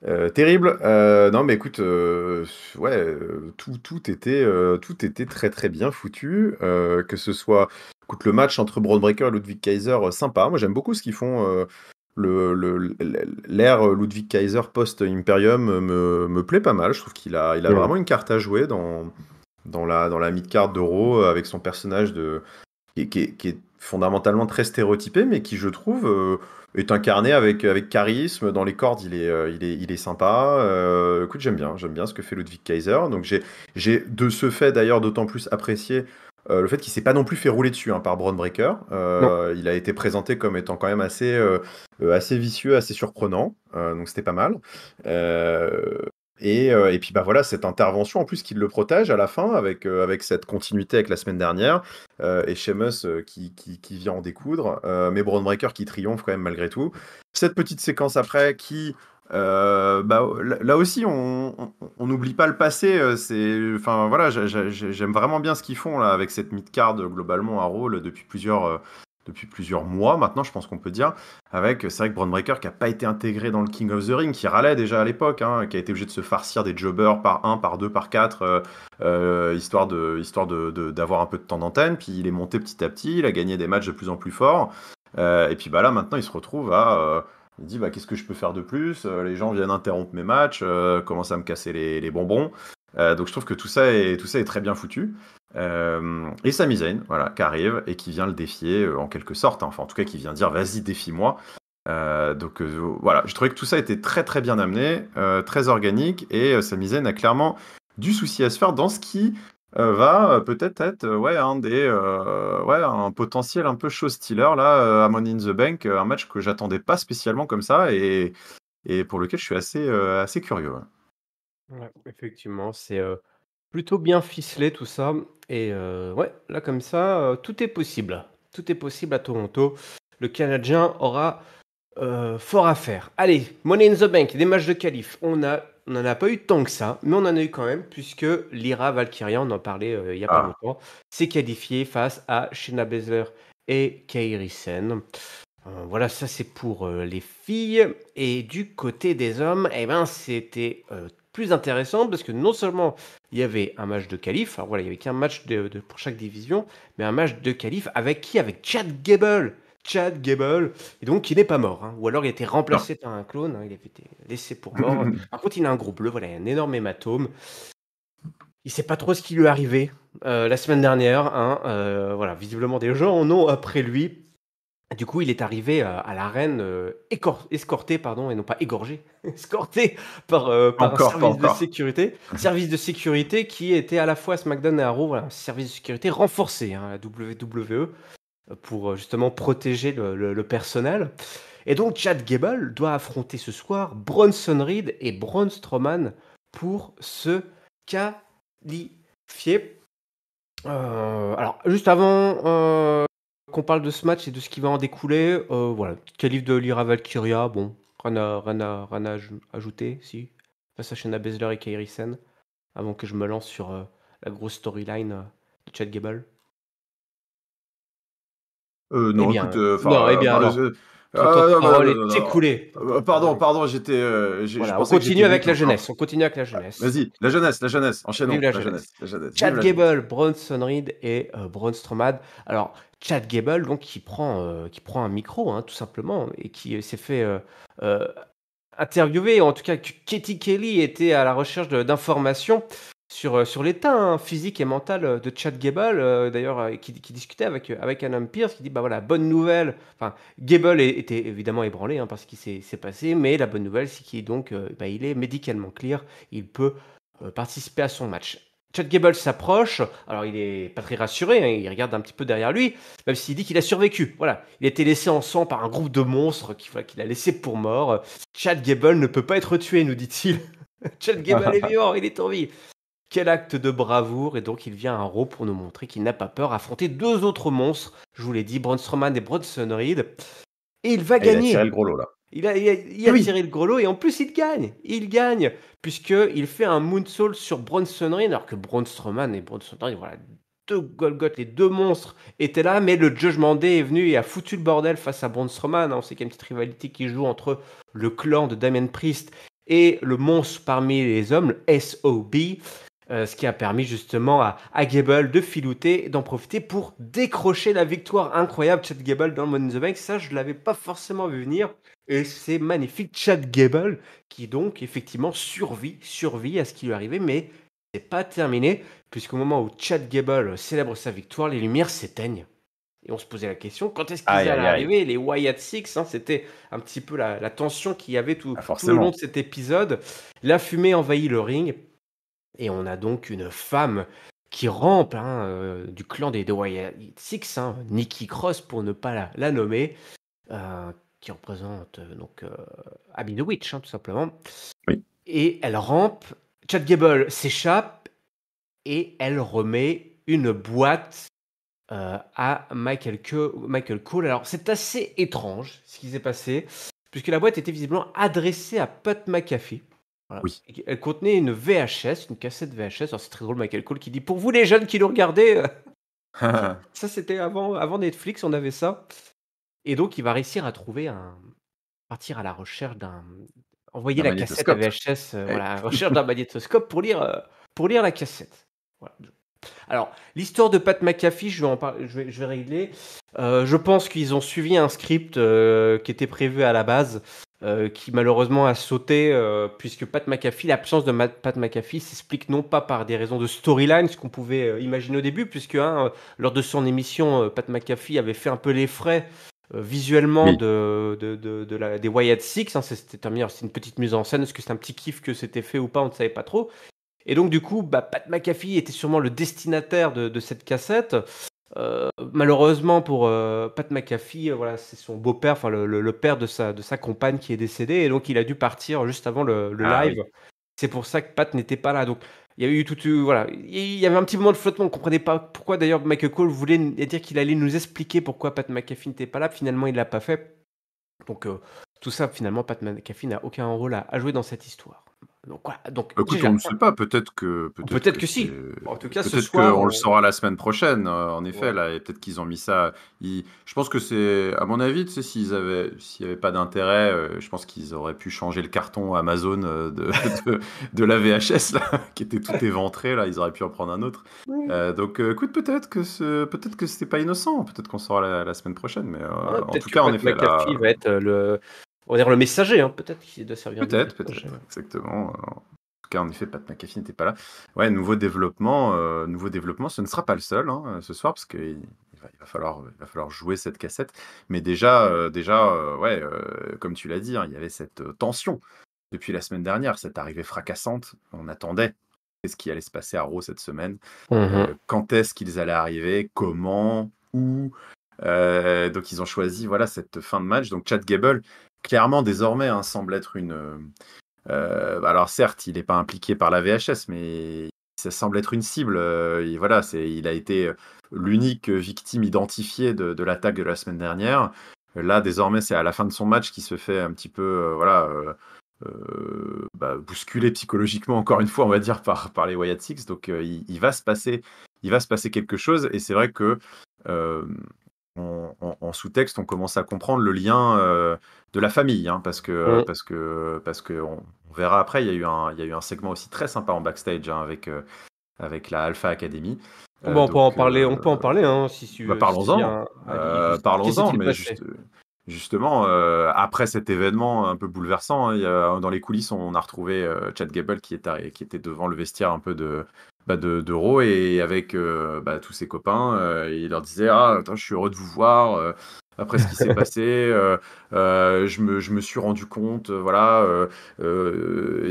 Speaker 2: euh, terrible. Euh, non, mais écoute, euh, ouais, tout, tout était, tout était très très bien foutu. que ce soit, écoute, le match entre Braun Breaker et Ludwig Kaiser, sympa. Moi, j'aime beaucoup ce qu'ils font. L'ère le, Ludwig Kaiser post-Imperium me, me, plaît pas mal. Je trouve qu'il a, il a vraiment une carte à jouer dans, dans la, dans la mid-card d'Euro avec son personnage de, qui est fondamentalement très stéréotypé, mais qui, je trouve, euh, est incarné avec, avec charisme. Dans les cordes, il est, euh, il est, il est sympa. Euh, écoute, j'aime bien, j'aime bien ce que fait Ludwig Kaiser. Donc j'ai, j'ai de ce fait, d'ailleurs, d'autant plus apprécié le fait qu'il s'est pas non plus fait rouler dessus hein, par Braun Breaker. il a été présenté comme étant quand même assez, assez vicieux, assez surprenant. donc c'était pas mal. Et, euh, et, puis bah voilà, cette intervention en plus qui le protège à la fin avec, euh, avec cette continuité avec la semaine dernière euh, et Sheamus qui, qui, qui, vient en découdre, mais Braun Breaker qui triomphe quand même malgré tout. Cette petite séquence après qui, bah, là aussi, on n'oublie pas le passé. C'est, enfin voilà, j'aime vraiment bien ce qu'ils font là avec cette mid-card globalement à rôle depuis plusieurs, depuis plusieurs mois maintenant, je pense qu'on peut dire, avec, c'est vrai que Breaker qui n'a pas été intégré dans le King of the Ring, qui râlait déjà à l'époque, hein, qui a été obligé de se farcir des jobbers par 1, par 2, par 4, euh, euh, histoire, de, histoire de, d'avoir un peu de temps d'antenne, puis il est monté petit à petit, il a gagné des matchs de plus en plus forts, euh, et puis bah là maintenant il se retrouve à... il dit bah, qu'est-ce que je peux faire de plus Les gens viennent interrompre mes matchs, commencent à me casser les, bonbons. donc je trouve que tout ça tout ça est très bien foutu. Euh, et Sami Zayn, voilà, qui arrive et qui vient le défier euh, en quelque sorte, hein, enfin en tout cas qui vient dire vas-y défie-moi. Euh, donc voilà, je trouvais que tout ça était très très bien amené, très organique et Sami Zayn a clairement du souci à se faire dans ce qui va peut-être être, ouais, un des ouais, un potentiel un peu show stealer là à Money in the Bank, un match que j'attendais pas spécialement comme ça et, et pour lequel je suis assez assez curieux.
Speaker 1: effectivement, c'est Plutôt bien ficelé tout ça. Et euh, ouais, là comme ça, euh, tout est possible. Tout est possible à Toronto. Le Canadien aura euh, fort à faire. Allez, Money in the Bank, des matchs de qualif. On a, on n'en a pas eu tant que ça, mais on en a eu quand même, puisque Lyra Valkyria, on en parlait il y a pas ah. longtemps, s'est qualifiée face à Shayna Bezer et Kairi Sen. Voilà, ça c'est pour les filles. Et du côté des hommes, eh ben, c'était plus intéressante parce que non seulement il y avait un match de qualif, alors voilà, il n'y avait qu'un match pour chaque division, mais un match de qualif avec qui Avec Chad Gable Chad Gable, et donc qui n'est pas mort, hein. ou alors il a été remplacé par un clone, hein. il avait été laissé pour mort. par contre, il a un gros bleu, voilà, il a un énorme hématome. Il ne sait pas trop ce qui lui est arrivé euh, la semaine dernière. Hein. Euh, voilà, visiblement des gens en ont après lui du coup, il est arrivé euh, à, l'arène euh, escorté, pardon, et non pas égorgé, escorté euh, par, un service de sécurité. Service de sécurité qui était à la fois à SmackDown et à Raw, un service de sécurité renforcé, hein, la WWE, pour justement protéger le, personnel. Et donc, Chad Gable doit affronter ce soir Bronson Reed et Braun Strowman pour se qualifier. alors, juste avant qu'on parle de ce match et de ce qui va en découler, euh, voilà. Calife de Lira Valkyria, bon, Rana, à, ajouter, si. Face à Shana Bezler et Kairi avant que je me lance sur euh, la grosse storyline euh, de Chad Gable.
Speaker 2: Euh, non, eh bien, écoute, non, eh bien, ah, euh, pardon, pardon, j'étais. Euh, on continue avec la jeunesse. On continue avec la jeunesse. Vas-y, la jeunesse, la jeunesse. Enchaînons. la, jeunesse. Chad
Speaker 1: Gable, Bronson Reed et euh, Braun Alors, Chad Gable, donc, qui prend, euh, qui prend un micro, hein, tout simplement, et qui s'est fait interviewer. En tout cas, Katie Kelly était à la recherche d'informations euh, sur, l'état hein, physique et mental euh, de Chad Gable, euh, d'ailleurs, qui, discutait avec, avec Adam Pierce, qui dit bah voilà, bonne nouvelle. Enfin, Gable était évidemment ébranlé hein, parce qu'il s'est passé, mais la bonne nouvelle, c'est qu'il donc, bah, il est médicalement clear, il peut participer à son match. Chad Gable s'approche, alors il est pas très rassuré, hein, il regarde un petit peu derrière lui, même s'il dit qu'il a survécu. Voilà, il a été laissé en sang par un groupe de monstres qu'il a laissé pour mort. Chad Gable ne peut pas être tué, nous dit-il. Chad Gable est mort il est en vie. Quel acte de bravoure Et donc il vient à Raw pour nous montrer qu'il n'a pas peur, affronter deux autres monstres. Je vous l'ai dit, Bronstroman et Bronson Et il va gagner. Il a tiré le gros lot là. Il a, tiré le gros lot et en plus il gagne. Il gagne puisqu'il fait un moonsault sur Bronson alors que Bronstroman et Bronson voilà, deux Golgoth, les deux monstres étaient là, mais le Jugement Day est venu et a foutu le bordel face à Bronstroman, On sait qu'il y a une petite rivalité qui joue entre le clan de Damien Priest et le monstre parmi les hommes, le SOB. Euh, ce qui a permis justement à, Gable de filouter et d'en profiter pour décrocher la victoire incroyable Chad Gable dans le Money in the Bank. Ça, je ne l'avais pas forcément vu venir. Et c'est magnifique Chad Gable qui donc effectivement survit, survit à ce qui lui arrivait, mais c'est pas terminé, puisqu'au moment où Chad Gable célèbre sa victoire, les lumières s'éteignent. Et on se posait la question, quand est-ce qu'ils allaient arriver Les Wyatt Six, hein, c'était un petit peu la, tension qu'il y avait tout, au ah, tout, le long de cet épisode. La fumée envahit le ring, et on a donc une femme qui rampe hein, euh, du clan des The Wyatt Six, hein, Nikki Cross pour ne pas la, nommer, euh, qui représente euh, donc Abby the Witch, hein, tout simplement. Et elle rampe, Chad Gable s'échappe et elle remet une boîte à Michael, Michael Cole. Alors c'est assez étrange ce qui s'est passé, puisque la boîte était visiblement adressée à Pat McAfee. Elle euh, contenait une VHS, une cassette VHS. Alors c'est très drôle, Michael Cole qui dit pour vous les jeunes qui nous regardez. Euh, ça c'était avant, avant Netflix, on avait ça. Et donc il va réussir à trouver un, partir à la recherche d'un, envoyer la cassette VHS, euh, eh. à la recherche d'un magnétoscope pour lire, pour lire la cassette. Voilà. Alors, l'histoire de Pat McAfee, je vais, en je vais, régler. Euh, je pense qu'ils ont suivi un script euh, qui était prévu à la base, euh, qui malheureusement a sauté, puisque Pat McAfee, l'absence de Pat McAfee s'explique non pas par des raisons de storyline, ce qu'on pouvait imaginer au début, puisque hein, lors de son émission, Pat McAfee avait fait un peu les frais visuellement de, des Wyatt Six. Hein, c'était une petite mise en scène. Est-ce que c'est un petit kiff que c'était fait ou pas On ne savait pas trop. Et donc, du coup, bah, Pat McAfee était sûrement le destinataire de, cette cassette. Euh, malheureusement pour euh, Pat McAfee, euh, voilà, c'est son beau-père, enfin le, père de sa, de sa compagne qui est décédé, et donc il a dû partir juste avant le, ah live. C'est pour ça que Pat n'était pas là. Donc il y avait eu tout, voilà, il y avait un petit moment de flottement. On comprenait pas pourquoi d'ailleurs Michael Cole voulait dire qu'il allait nous expliquer pourquoi Pat McAfee n'était pas là. Finalement, il l'a pas fait. Donc tout ça, finalement, Pat McAfee n'a aucun rôle à jouer dans cette histoire. Donc, voilà. donc bah, Écoute, on ne sait pas. Peut-être que peut-être que, si. En tout cas, ce le
Speaker 2: saura la semaine prochaine. Euh, en effet, là, et peut-être qu'ils ont mis ça. Je pense que c'est, à mon avis, tu sais, s'ils avaient, s'il n'y avait pas d'intérêt, euh, je pense qu'ils auraient pu changer le carton Amazon euh, de, de, la VHS là, qui était tout éventré là. Ils auraient pu en prendre un autre. donc, écoute, peut-être que ce, peut-être que c'était pas innocent. Peut-être qu'on saura la, semaine prochaine. Mais en tout cas, en effet, McAfee là... va être le on va dire le messager, hein, peut-être qui doit servir. Peut-être, peut-être, exactement. En tout cas, en effet, Pat McAfee n'était pas là. Ouais, nouveau développement, euh, nouveau développement. Ce ne sera pas le seul hein, ce soir parce qu'il va, il va, falloir, jouer cette cassette. Mais déjà, euh, déjà, euh, ouais, comme tu l'as dit, hein, il y avait cette tension depuis la semaine dernière, cette arrivée fracassante. On attendait ce qui allait se passer à Raw cette semaine, mm-hmm. quand est-ce qu'ils allaient arriver, comment, où. donc ils ont choisi voilà cette fin de match. Donc Chad Gable clairement désormais il hein, semble être une. Euh, euh, alors certes, il n'est pas impliqué par la VHS, mais ça semble être une cible. Euh, et voilà, c'est, il a été l'unique victime identifiée de, l'attaque de la semaine dernière. Là, désormais, c'est à la fin de son match qui se fait un petit peu, voilà, bah, bousculer psychologiquement encore une fois, on va dire, par, les Wyatt Six. Donc, va se passer, il va se passer quelque chose. Et c'est vrai que en, sous-texte, on commence à comprendre le lien euh, de la famille, hein, mm. parce que parce que parce que on, verra après. Il y a eu un il y a eu un segment aussi très sympa en backstage hein, avec euh, avec la Alpha Academy. Oh, euh, bon, bah, on peut en parler, on peut
Speaker 1: en parler, hein, si tu. Bah, parlons-en. parlons-en, mais juste,
Speaker 2: justement après cet événement un peu bouleversant, y dans les coulisses, on a retrouvé Chad Gable qui, est, qui était devant le vestiaire un peu de bah, de d'euros et avec euh, bah, tous ses copains, euh, il leur disait Ah, je suis heureux de vous voir euh, après ce qui s'est passé. je, me, je, me, suis rendu compte, voilà,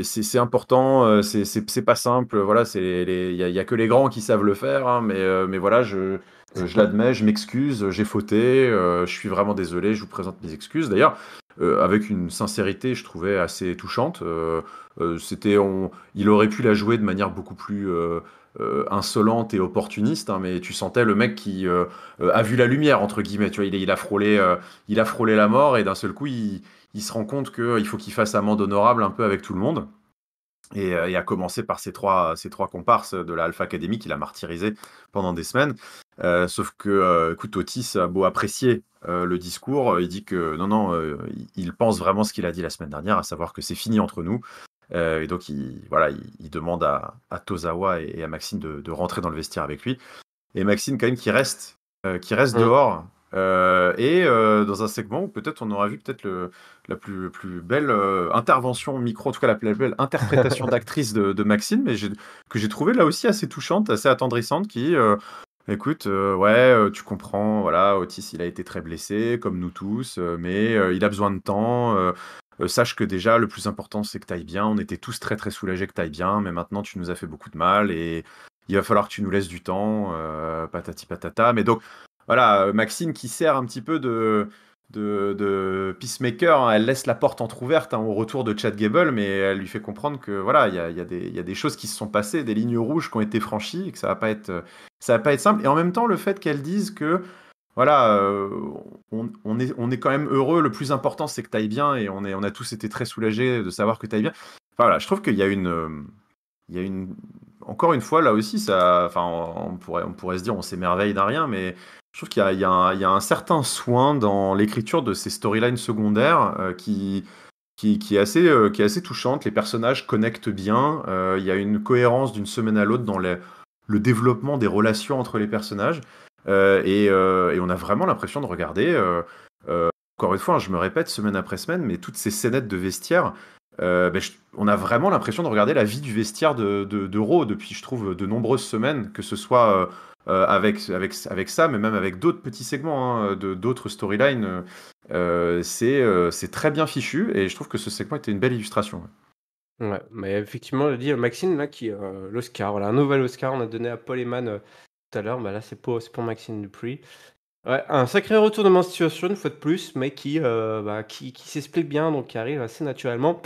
Speaker 2: c'est important, c'est pas simple, voilà, c'est il y a, que les grands qui savent le faire, hein, mais, mais voilà, je, je l'admets, je m'excuse, j'ai fauté, je suis vraiment désolé, je vous présente mes excuses. D'ailleurs, avec une sincérité, je trouvais assez touchante. Euh, c'était, il aurait pu la jouer de manière beaucoup plus euh, euh, insolente et opportuniste, hein, mais tu sentais le mec qui a vu la lumière entre guillemets. Tu vois, il, il a frôlé, il a frôlé la mort et d'un seul coup, il, se rend compte qu'il faut qu'il fasse amende honorable un peu avec tout le monde. Et, à commencer par ces trois, ces trois comparses de la Alpha Academy qu'il a martyrisé pendant des semaines. sauf que euh, a beau apprécier le discours, il dit que non, non, il pense vraiment ce qu'il a dit la semaine dernière, à savoir que c'est fini entre nous, euh, et donc, il, voilà, il, demande à, Tozawa et, à Maxine de, rentrer dans le vestiaire avec lui. Et Maxine, quand même, qui reste, euh, qui reste mm. dehors. Euh, et dans un segment où peut-être on aura vu peut-être la plus, belle intervention micro, en tout cas la plus belle interprétation d'actrice de, de, Maxine, mais que j'ai trouvé là aussi assez touchante, assez attendrissante, qui Écoute, euh, ouais, euh, tu comprends, voilà, Otis, il a été très blessé comme nous tous, euh, mais il a besoin de temps, sache que déjà le plus important, c'est que tu bien. On était tous très, très soulagés que tu bien, mais maintenant tu nous as fait beaucoup de mal et il va falloir que tu nous laisses du temps, patati patata. Mais donc voilà, Maxime qui sert un petit peu de de, Peacemaker, hein. elle laisse la porte entrouverte hein, au retour de Chad Gable, mais elle lui fait comprendre que voilà, il y a, y, a des choses qui se sont passées, des lignes rouges qui ont été franchies, et que ça va pas être, ça va pas être simple. Et en même temps, le fait qu'elle dise que voilà, euh, on, est, on est quand même heureux. Le plus important, c'est que tu bien, et on, est, on a tous été très soulagés de savoir que tu bien. voilà, je trouve qu'il y a une, il y a une, encore une fois, là aussi, ça, enfin, on, pourrait, on pourrait se dire, on s'émerveille d'un rien, mais je trouve qu'il y, a un certain soin dans l'écriture de ces storylines secondaires euh, qui, qui, est assez, euh, qui est assez touchante. Les personnages connectent bien. Euh, il y a une cohérence d'une semaine à l'autre dans le développement des relations entre les personnages. Et, on a vraiment l'impression de regarder, encore une fois, hein, je me répète semaine après semaine, mais toutes ces scénettes de vestiaire, ben, on a vraiment l'impression de regarder la vie du vestiaire de, de, de depuis, je trouve, de nombreuses semaines, que ce soit euh, avec, avec, avec ça, mais même avec d'autres petits segments, hein, de, d'autres storylines. Euh, c'est, euh, c'est très bien fichu et je trouve que ce segment était une belle illustration.
Speaker 1: Ouais, mais effectivement, je dis Maxine, là, qui l'Oscar, voilà, un nouvel Oscar, on a donné à Paul Eman tout à l'heure, bah là, c'est pour, c'est pour Maxine Dupree. un sacré retournement de situation, une fois de plus, mais qui, bah, qui, qui s'explique bien, donc qui arrive assez naturellement.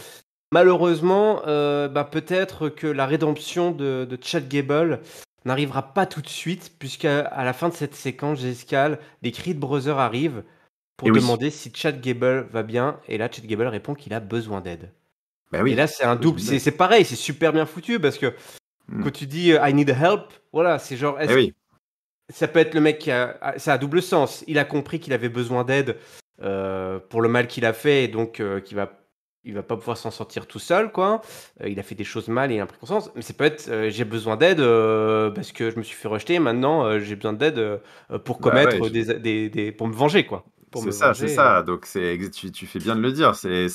Speaker 1: Malheureusement, bah, peut-être que la rédemption de, de Chad Gable n'arrivera pas tout de suite, puisque à la fin de cette séquence d'escale, des cris de Brother arrivent pour demander si Chad Gable va bien, et là Chad Gable répond qu'il a besoin d'aide. Bah oui. Et là c'est un double, c'est pareil, c'est super bien foutu parce que hmm. quand tu dis euh, I need help, voilà, c'est genre. Eh oui. Ça peut être le mec qui a, ça a double sens. Il a compris qu'il avait besoin d'aide euh, pour le mal qu'il a fait, et donc euh, qu'il va il va pas pouvoir s'en sortir tout seul, quoi. Euh, il a fait des choses mal et il a pris conscience. Mais c'est peut être euh, j'ai besoin d'aide euh, parce que je me suis fait rejeter. Maintenant, j'ai besoin d'aide pour bah commettre des, des, pour me venger, quoi. C'est ça, c'est ça.
Speaker 2: Donc c'est tu, tu, fais bien de le dire. C'est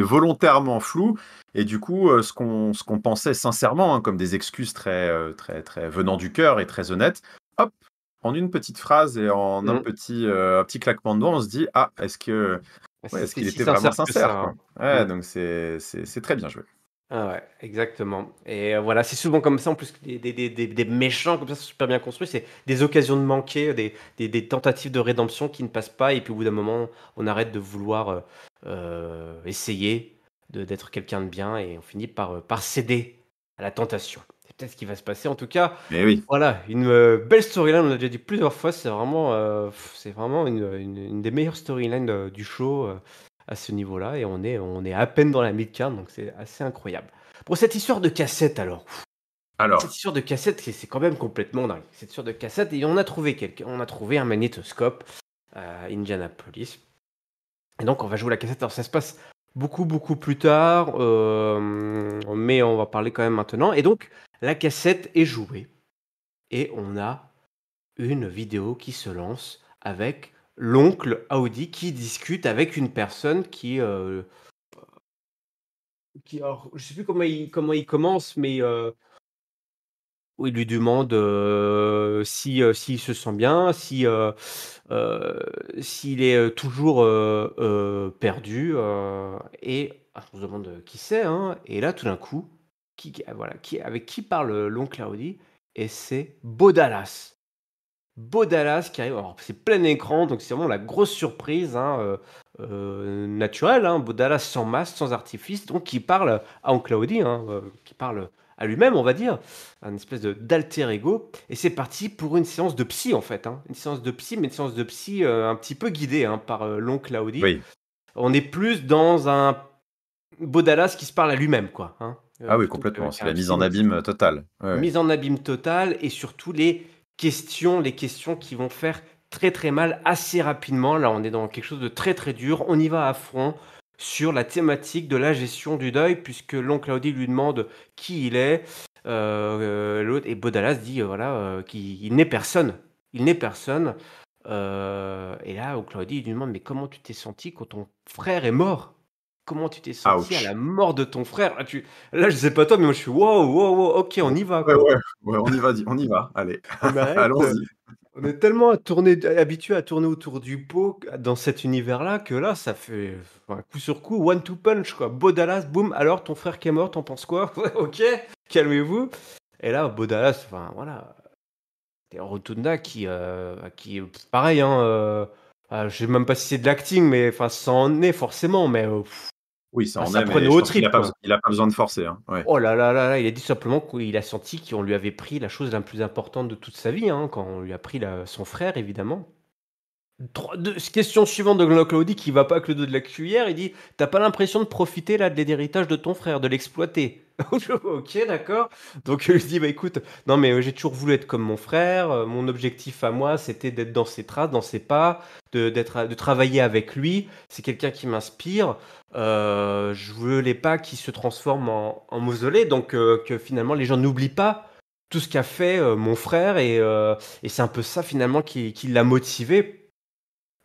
Speaker 2: volontairement flou. Et du coup, ce qu'on qu'on pensait sincèrement hein, comme des excuses très très très venant du cœur et très honnêtes, hop, en une petite phrase et en un mmh. petit un petit claquement de doigts, on se dit ah est-ce que Ouais, parce qu'il était vraiment sincère. Hein. Mm. Donc c'est très bien joué.
Speaker 1: Ah ouais, exactement. Et euh, voilà, c'est souvent comme ça, en plus, des, des, méchants comme ça, c'est super bien construit. C'est des occasions de manquer, des, tentatives de rédemption qui ne passent pas, et puis au bout d'un moment, on arrête de vouloir euh, euh, essayer d'être quelqu'un de bien, et on finit par, par céder à la tentation peut-être ce qui va se passer. En tout cas, Mais eh oui. voilà, une euh, belle storyline, on l'a déjà dit plusieurs fois, c'est vraiment, euh, c'est vraiment une, des meilleures storylines euh, du show à ce niveau-là, et on est, on est à peine dans la mid-card, donc c'est assez incroyable. Pour cette histoire de cassette alors. Alors. Cette histoire de cassette, c'est quand même complètement dingue. Cette histoire de cassette, et on a trouvé on a trouvé un magnétoscope à Indianapolis. Et donc on va jouer la cassette. Alors ça se passe beaucoup beaucoup plus tard, mais on va parler quand même maintenant. Et donc la cassette est jouée et on a une vidéo qui se lance avec l'oncle Audi qui discute avec une personne qui... je euh, qui je sais plus comment il, comment il commence, mais... Euh, il lui demande euh, si s'il se sent bien, si s'il est toujours perdu et ah, on se demande qui c'est hein, et là tout d'un coup qui, euh, voilà, qui, avec qui parle euh, l'oncle Audi, et c'est Baudalas Baudalas qui arrive, alors c'est plein écran, donc c'est vraiment la grosse surprise hein, euh, naturelle, hein, Bodalas sans masque, sans artifice, donc qui parle à Oncle Audi, hein, qui parle à lui-même, on va dire, un espèce de d'alter ego, et c'est parti pour une séance de psy en fait, hein. une séance de psy, mais une séance de psy un petit peu guidée par l'oncle Audi. On est plus dans un Baudalas qui se parle à lui-même, quoi. Hein. Euh, ah oui, complètement. C'est la mise en
Speaker 2: abîme totale. Mise
Speaker 1: en abîme totale et surtout les questions, les questions qui vont faire très très mal assez rapidement. Là, on est dans quelque chose de très très dur. On y va à fond sur la thématique de la gestion du deuil, puisque l'oncle Claudie lui demande qui il est. Euh, euh, l'autre, et Baudalas dit voilà, qu'il n'est personne. Il n'est personne. et là, oncle Claudie lui demande mais comment tu t'es senti quand ton frère est mort comment tu t'es senti à la mort de ton frère ah, Là, je sais pas toi, mais moi je suis wow, wow, wow, ok, on y va. Ouais, ouais, on y va, on y va, allez, ah, bah, allons-y. On est tellement à habitué à tourner autour du pot dans cet univers-là que là, ça fait un coup sur coup, one to punch, quoi. Baudalas, boum, alors ton frère qui est mort, t'en penses quoi Ok, calmez-vous. Et là, Baudalas, enfin voilà. T'es Rotunda qui, euh, qui pareil, hein, euh, ah, je sais même pas si c'est de l'acting, mais enfin, ça en est forcément, mais
Speaker 2: oui, ça, on ah, a, prenait au Il n'a pas, besoin de forcer. Hein,
Speaker 1: oh là là là il a dit simplement qu'il a senti qu'on lui avait pris la chose la plus importante de toute sa vie, hein, quand on lui a pris son frère, évidemment question suivante de Claudie qui va pas avec le dos de la cuillère. Il dit T'as pas l'impression de profiter là de l'héritage de ton frère, de l'exploiter ok, d'accord. Donc je euh, lui dis, bah écoute, non mais euh, j'ai toujours voulu être comme mon frère. Euh, mon objectif à moi, c'était d'être dans ses traces, dans ses pas, de, d'être, de travailler avec lui. C'est quelqu'un qui m'inspire. je veux les pas qui se transforme en, en mausolée, donc que finalement les gens n'oublient pas tout ce qu'a fait mon frère et, et c'est un peu ça finalement qui, qui l'a motivé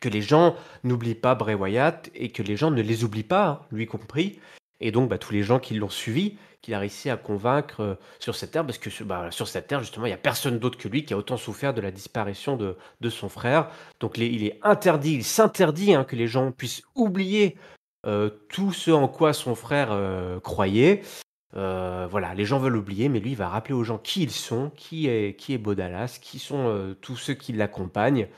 Speaker 1: que les gens n'oublient pas Bray et que les gens ne les oublient pas, lui compris. Et donc, bah, tous les gens qui l'ont suivi, qu'il a réussi à convaincre euh, sur cette terre, parce que sur bah, cette terre, justement, il n'y a personne d'autre que lui qui a autant souffert de la disparition de, son frère. Donc, il est interdit, il s'interdit hein, que les gens puissent oublier euh, tout ce en quoi son frère euh, croyait. voilà, les gens veulent oublier, mais lui, il va rappeler aux gens qui ils sont, qui est, qui est Bodalas, qui sont tous ceux qui l'accompagnent.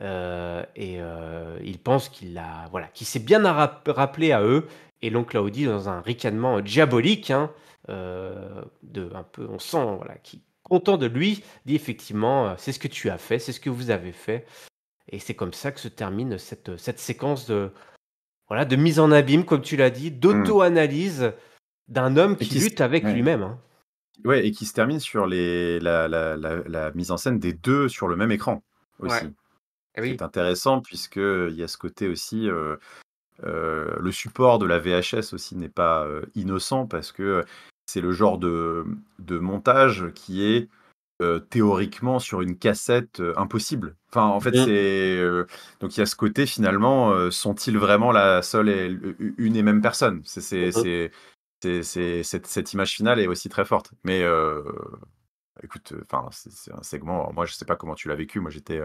Speaker 1: Euh, et euh, il pense qu'il a, voilà, s'est bien rappelé à eux. Et l'oncle Audi dans un ricanement diabolique, hein, euh, de un peu, on sent, voilà, qui content de lui, dit effectivement, c'est ce que tu as fait, c'est ce que vous avez fait. Et c'est comme ça que se termine cette, cette séquence de, voilà, de mise en abîme, comme tu l'as dit, mm. d'auto-analyse d'un homme qui, lutte avec lui-même. Hein.
Speaker 2: Ouais, et qui se termine sur les, la, mise en scène des deux sur le même écran aussi. Eh c'est intéressant puisque il y a ce côté aussi. le support de la VHS aussi n'est pas innocent parce que c'est le genre de, mmh, de montage qui est théoriquement sur une cassette impossible. Enfin, en fait, mmh. c'est donc il y a ce côté finalement, sont-ils vraiment la seule et une et même personne mmh C'est cette, cette, image finale est aussi très forte. Mais écoute, enfin, c'est un segment. moi, je sais pas comment tu l'as vécu. Moi, j'étais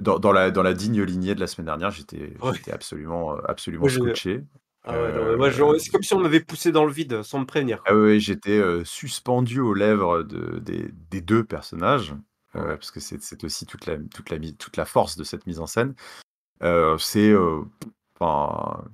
Speaker 2: dans, la, dans la digne lignée de la semaine dernière, j'étais absolument, euh, absolument scotché.
Speaker 1: Ah euh, c'est comme si on m'avait poussé dans le vide euh, sans me prévenir.
Speaker 2: Ah j'étais suspendu aux lèvres de, des, deux personnages, parce que c'est aussi toute la, toute, la, toute la force de cette mise en scène. c'est enfin,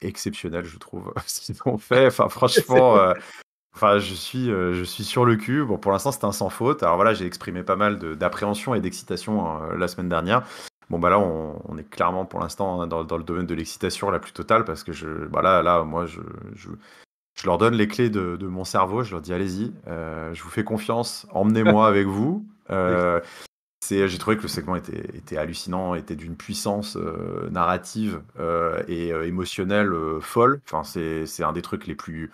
Speaker 2: exceptionnel, je trouve, ce qu'ils ont fait. Enfin, franchement, Enfin, je suis, euh, je suis sur le cul. Bon, pour l'instant, c'est un sans faute. Alors voilà, j'ai exprimé pas mal d'appréhension et d'excitation hein, la semaine dernière. Bon, bah là, on, est clairement pour l'instant hein, dans, le domaine de l'excitation la plus totale parce que je, bah là, moi, je, je, leur donne les clés de, mon cerveau. Je leur dis, allez-y, euh, je vous fais confiance, emmenez-moi avec vous. Euh, c'est, j'ai trouvé que le segment était, était hallucinant, était d'une puissance narrative et émotionnelle folle. Enfin, c'est un des trucs les plus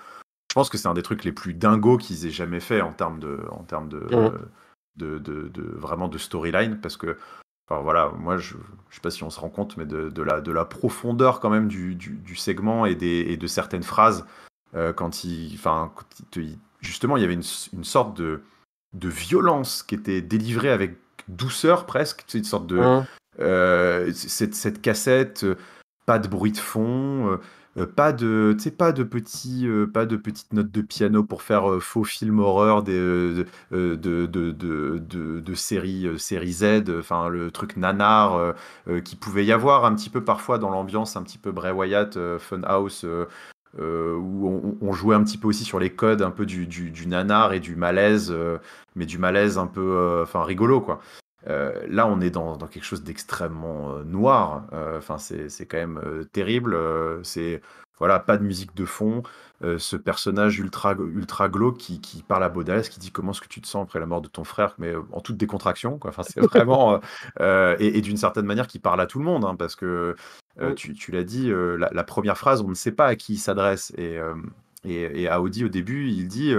Speaker 2: pense que c'est un des trucs les plus dingos qu'ils aient jamais fait en termes de, en termes de, de, vraiment de storyline, parce que Enfin, voilà, moi je sais pas si on se rend compte, mais de, de, la, de la profondeur quand même du, du, segment et, des, et de certaines phrases. Euh, quand il, enfin, justement, il y avait une, une sorte de, de violence qui était délivrée avec douceur presque, une sorte de euh, cette, cette, cassette, euh, pas de bruit de fond, euh, pas de pas de petits, euh, de petites notes de piano pour faire, euh, faux film horreur de, série, série Z, enfin le truc nanar, qui pouvait y avoir un petit peu parfois dans l'ambiance un petit peu Bray Wyatt, Fun House, où on jouait un petit peu aussi sur les codes un peu du du nanar et du malaise, mais du malaise un peu, rigolo quoi. Euh, là, on est dans, quelque chose d'extrêmement euh, noir. Euh, enfin, c'est quand même terrible. c'est voilà, pas de musique de fond. ce personnage ultra ultra glauque qui, parle à Baudelaire, qui dit comment est-ce que tu te sens après la mort de ton frère, mais en toute décontraction. c'est vraiment et, d'une certaine manière qui parle à tout le monde, hein, parce que tu, l'as dit, la, première phrase, on ne sait pas à qui il s'adresse et, et, à Audi au début, il dit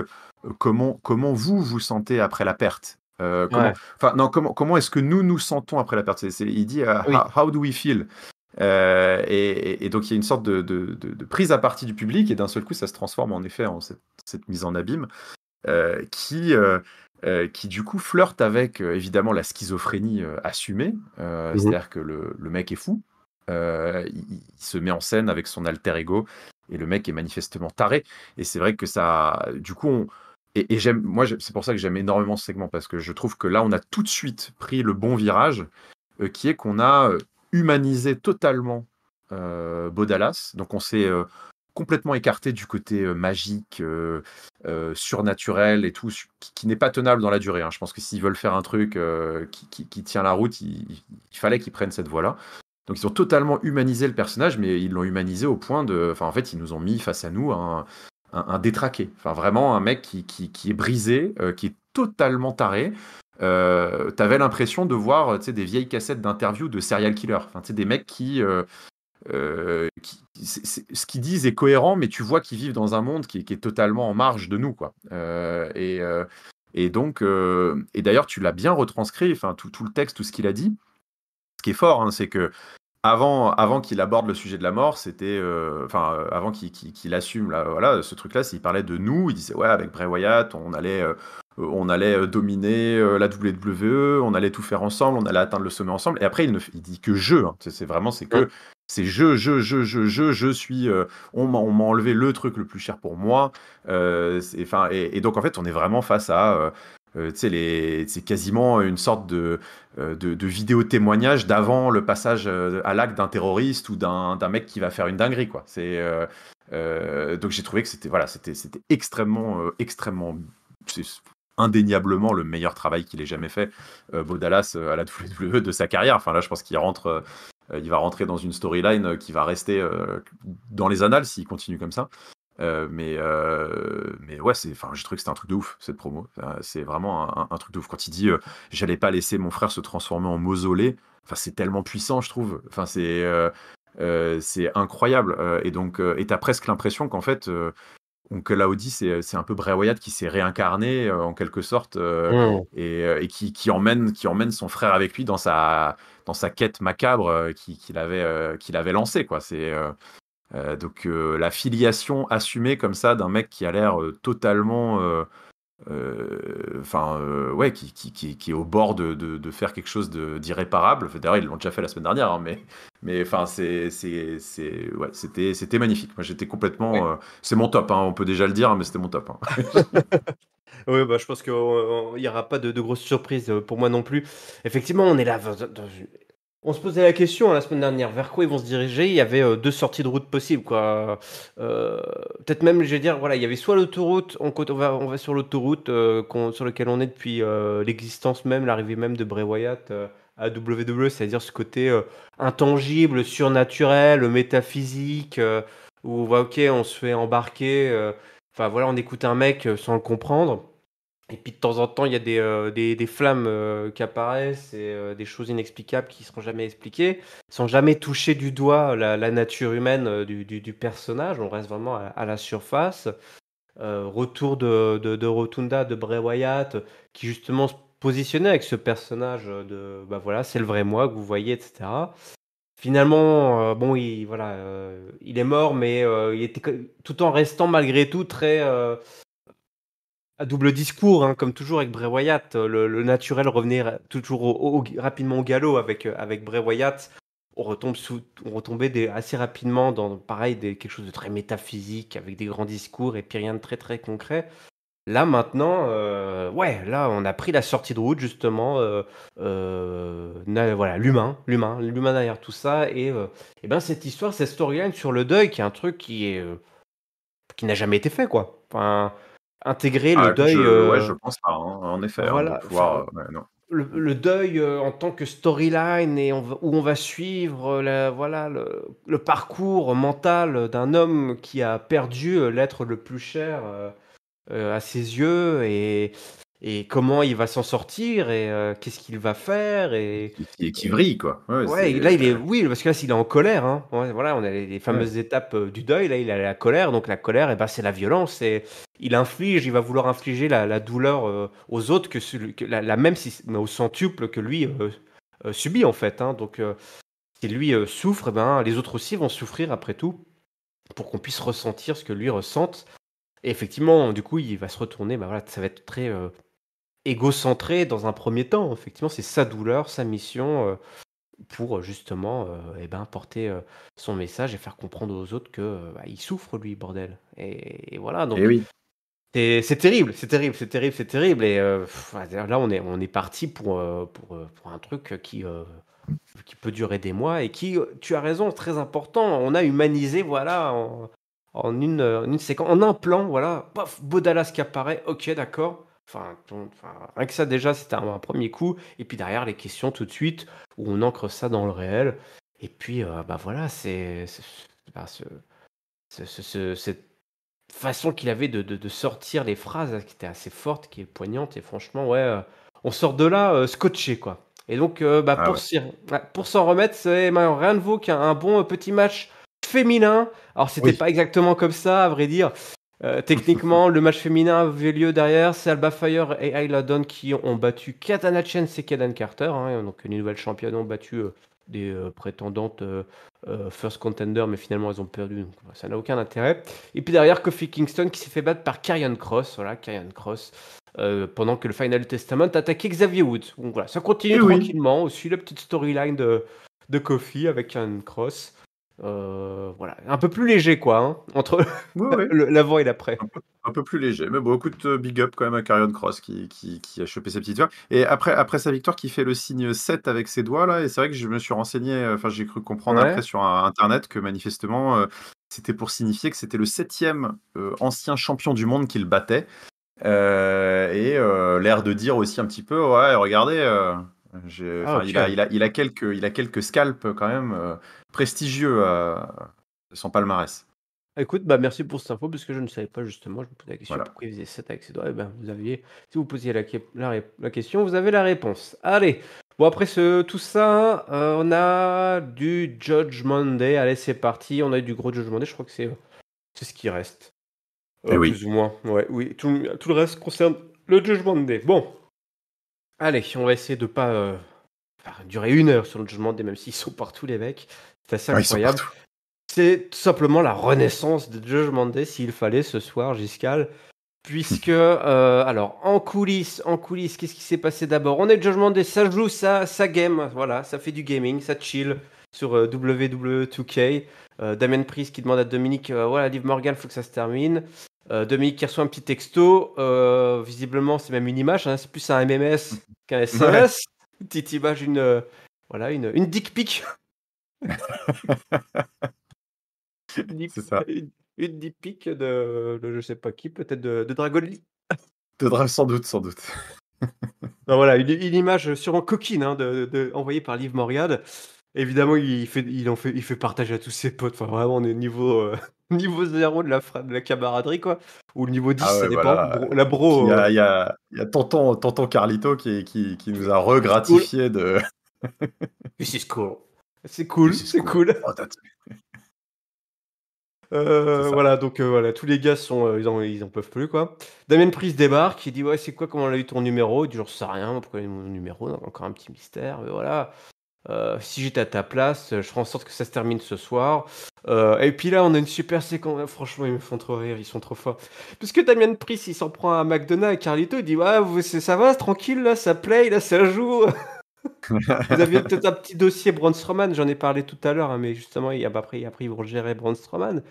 Speaker 2: comment comment vous vous sentez après la perte euh, comment, non, comment, est-ce que nous nous sentons après la perte Il dit euh, how, do we feel euh, et, donc il y a une sorte de, prise à partie du public et d'un seul coup ça se transforme en effet en cette, mise en abîme euh, qui, qui du coup flirte avec évidemment la schizophrénie assumée, mhm. c'est-à-dire que le, mec est fou, il, il se met en scène avec son alter ego et le mec est manifestement taré et c'est vrai que ça du coup on et, j'aime, moi, c'est pour ça que j'aime énormément ce segment parce que je trouve que là, on a tout de suite pris le bon virage, euh, qui est qu'on a euh, humanisé totalement euh, Bodalas. Donc, on s'est euh, complètement écarté du côté magique, surnaturel et tout, qui, n'est pas tenable dans la durée. Hein. Je pense que s'ils veulent faire un truc qui, tient la route, il, fallait qu'ils prennent cette voie-là. Donc ils ont totalement humanisé le personnage, mais ils l'ont humanisé au point de. Enfin, en fait, ils nous ont mis face à nous hein, un, détraqué. Enfin, vraiment un mec qui, qui, est brisé, euh, qui est totalement taré. Euh, T'avais l'impression de voir des vieilles cassettes d'interviews de serial killers. Enfin, des mecs qui. Euh, euh, ce qu'ils disent est cohérent, mais tu vois qu'ils vivent dans un monde qui, est totalement en marge de nous. Quoi. Et, et, donc, et d'ailleurs, tu l'as bien retranscrit, enfin, tout, tout, le texte, tout ce qu'il a dit. Ce qui est fort, hein, c'est que avant, avant qu'il aborde le sujet de la mort, c'était, euh, enfin, euh, avant qu'il qu assume là, voilà, ce truc-là, s'il parlait de nous, il disait ouais, avec Bray Wyatt, on allait, euh, on allait dominer la WWE, on allait tout faire ensemble, on allait atteindre le sommet ensemble. Et après, il ne, il dit que je, hein. c'est vraiment, c'est que c'est je, je, je, je, je, je suis. on m'a enlevé le truc le plus cher pour moi. enfin, et, donc en fait, on est vraiment face à euh, c'est quasiment une sorte euh, de, vidéo témoignage d'avant le passage euh, à l'acte d'un terroriste ou d'un mec qui va faire une dinguerie. Quoi. donc j'ai trouvé que c'était voilà, c'était extrêmement, extrêmement indéniablement le meilleur travail qu'il ait jamais fait, Baudalas, à la WWE de sa carrière. Enfin là, je pense qu'il rentre, il va rentrer dans une storyline qui va rester dans les annales s'il continue comme ça. Euh, mais, euh, mais ouais, c'est, enfin, j'ai trouvé que c'était un truc de ouf, cette promo. Euh, c'est vraiment un, truc de ouf. Quand il dit j'allais pas laisser mon frère se transformer en mausolée, enfin, c'est tellement puissant, je trouve. Enfin, c'est, c'est incroyable. et donc, et t'as presque l'impression qu'en fait, que c'est un peu Bray Wyatt qui s'est réincarné en quelque sorte et, et qui, qui, emmène, qui emmène son frère avec lui dans sa, dans sa quête macabre qu'il avait, qu'il avait lancée. C'est euh, donc euh, la filiation assumée comme ça d'un mec qui a l'air euh, totalement, enfin ouais, qui, qui, est au bord de, faire quelque chose d'irréparable. D'ailleurs ils l'ont déjà fait la semaine dernière, hein, mais mais enfin c'est c'est ouais, c'était magnifique. Moi j'étais complètement, c'est mon top. Hein, on peut déjà le dire, mais c'était mon top. Hein.
Speaker 1: Oui, bah, je pense qu'il n'y aura pas de, de grosses surprises pour moi non plus. Effectivement, on est là on se posait la question hein, la semaine dernière, vers quoi ils vont se diriger Il y avait euh, deux sorties de route possibles, quoi. Euh, peut-être même, je vais dire, voilà, il y avait soit l'autoroute, on, on, va, on va sur l'autoroute euh, sur laquelle on est depuis l'existence même, l'arrivée même de Bray à WWE, c'est-à-dire ce côté intangible, surnaturel, métaphysique, où on va, ok, on se fait embarquer. Enfin voilà, on écoute un mec sans le comprendre. Et puis de temps en temps, il y a des, euh, flammes euh, qui apparaissent et euh, des choses inexplicables qui ne seront jamais expliquées, sans jamais toucher du doigt la, nature humaine du, personnage. On reste vraiment à, la surface. retour de, Rotunda, de Bray Wyatt, qui justement se positionnait avec ce personnage de bah voilà, c'est le vrai moi que vous voyez, etc. Finalement, bon, il, voilà, il est mort, mais il était tout en restant malgré tout très double discours, hein, comme toujours avec Bray Wyatt. Euh, le, naturel revenait toujours rapidement au galop avec, euh, avec Bray Wyatt. On, retombe sous, on retombait assez rapidement dans pareil des, quelque chose de très métaphysique avec des grands discours et puis rien de très très concret. Là maintenant, euh, ouais, là on a pris la sortie de route justement, voilà l'humain, l'humain, l'humain derrière tout ça et, et ben cette histoire, cette storyline sur le deuil qui est un truc qui est qui n'a jamais été fait quoi. Enfin, intégrer le ah, deuil. Euh,
Speaker 2: pense hein, en effet. Hein, voilà,
Speaker 1: Le, deuil euh, en tant que storyline et où on va suivre euh, la, voilà, le, le, parcours mental d'un homme qui a perdu l'être le plus cher à ses yeux et, et comment il va s'en sortir et euh, qu'est-ce qu'il va faire et
Speaker 2: qui, qui vrille quoi. Ouais, là il est
Speaker 1: oui parce que là s'il est en colère hein. voilà, on a les, fameuses étapes euh, du deuil là, il a la colère donc la colère et eh ben c'est la violence et il inflige, il va vouloir infliger la, douleur euh, aux autres que, la, même si au centuple que lui subit en fait hein. donc si lui souffre eh ben les autres aussi vont souffrir après tout pour qu'on puisse ressentir ce que lui ressente. Et effectivement, du coup, il va se retourner, bah voilà, ça va être très égocentré dans un premier temps. Effectivement, c'est sa douleur, sa mission euh, pour euh, justement euh, eh ben, porter son message et faire comprendre aux autres que bah, il souffre lui bordel et, voilà donc eh oui. c'est terrible c'est terrible c'est terrible c'est terrible et là on est on est parti pour pour, un truc qui qui peut durer des mois et qui tu as raison très important on a humanisé voilà en, une, une séquence en un plan voilà paf qui apparaît ok d'accord Enfin, rien que ça déjà, c'était un, premier coup. Et puis derrière, les questions tout de suite, où on ancre ça dans le réel. Et puis, ben bah voilà, c'est bah, cette façon qu'il avait de, sortir les phrases, hein, qui était assez forte, qui est poignante. Et franchement, ouais, euh, on sort de là euh, scotché, quoi. Et donc, bah, ah bah, pour s'en remettre, c'est, rien ne vaut qu'un un bon petit match féminin. Alors, c'était n'était pas exactement comme ça, à vrai dire. Euh, techniquement, le match féminin avait lieu derrière. C'est Alba Fire et Ayla Dawn qui ont battu Katana Chance et Kaden Carter. Hein. donc, les nouvelles championnes ont battu euh, des euh, prétendantes first contender, mais finalement, elles ont perdu. Donc, ça n'a aucun intérêt. Et puis derrière, Kofi Kingston qui s'est fait battre par Karrion Cross. Voilà, Cross. pendant que le Final Testament attaquait Xavier Woods. Donc voilà, ça continue tranquillement. Aussi, la petite storyline de, Kofi avec Karrion Cross. Euh, voilà, un peu
Speaker 2: plus léger quoi, hein, entre
Speaker 1: l'avant
Speaker 2: et l'après. Un, peu plus léger, mais beaucoup de euh, big up quand même à Carion Cross qui, qui, a chopé ses petites victoire Et après, après sa victoire, qui fait le signe 7 avec ses doigts là, et c'est vrai que je me suis renseigné, euh, enfin j'ai cru comprendre après sur internet que manifestement c'était pour signifier que c'était le septième ancien champion du monde qu'il battait. et l'air de dire aussi un petit peu, ouais, regardez. Ah, il, a, il, quelques, il a quelques scalps quand même prestigieux sans euh, son palmarès.
Speaker 1: Écoute, bah merci pour cette info, parce que je ne savais pas justement, je me posais la question, pourquoi il faisait 7 avec ses doigts Et ben, vous aviez, si vous posiez la, la, question, vous avez la réponse. Allez, bon après ce, tout ça, euh, on a du Judgment Day, allez c'est parti, on a eu du gros Judgment Day, je crois que c'est c'est ce qui reste. Euh, eh plus ou moins, ouais, oui, tout, le reste concerne le Judgment Day. Bon, allez, on va essayer de pas durer une heure sur le Judgment Day, même s'ils sont partout les mecs. C'est ah, incroyable. C'est tout simplement la renaissance de Judgment Day s'il fallait ce soir, Giscal. Puisque, hmm. euh, alors, en coulisses, en coulisses, qu'est-ce qui s'est passé d'abord On est Judgment Day, ça joue, ça, ça game, voilà, ça fait du gaming, ça chill sur euh, WWE 2K. Euh, Damien Price qui demande à Dominique, voilà, Liv Morgan, faut que ça se termine. Dominique qui reçoit un petit texto, visiblement c'est même une image, hein, c'est plus un MMS qu'un SMS. Petite image, une, voilà, une, une dick pic une, deep de, je sais pas qui, peut-être de, Dragonly.
Speaker 2: de Dragon, sans doute, sans doute.
Speaker 1: voilà, une, image sûrement coquine hein, de, envoyée par Liv Moriad. Évidemment, il fait, il en fait, il fait partage à tous ses potes. Enfin, vraiment, on est niveau, euh, niveau 0 de la, de la camaraderie, quoi. Ou le niveau 10, ah ça dépend.
Speaker 2: la bro. Euh, il y a, tonton, tonton, Carlito qui, qui nous a regratifié de.
Speaker 1: This is cool. C'est cool, c'est cool. Euh, voilà, donc euh, voilà, tous les gars sont, euh, ils, en, ils, en, peuvent plus quoi. Damien Price débarque, il dit ouais c'est quoi, comment on a eu ton numéro Il dit je sais rien, pourquoi il a eu mon numéro Encore un petit mystère, mais voilà. si j'étais à ta place, je ferais en sorte que ça se termine ce soir. et puis là, on a une super séquence. Ah, franchement, ils me font trop rire, ils sont trop forts. Parce que Damien Price, il s'en prend à McDonald's et Carlito, il dit ouais, ça va, tranquille, là, ça play, là, ça joue. vous aviez peut-être un petit dossier Braun Strowman, j'en ai parlé tout à l'heure, hein, mais justement, il y a, après, après, ils vont gérer Braun Strowman.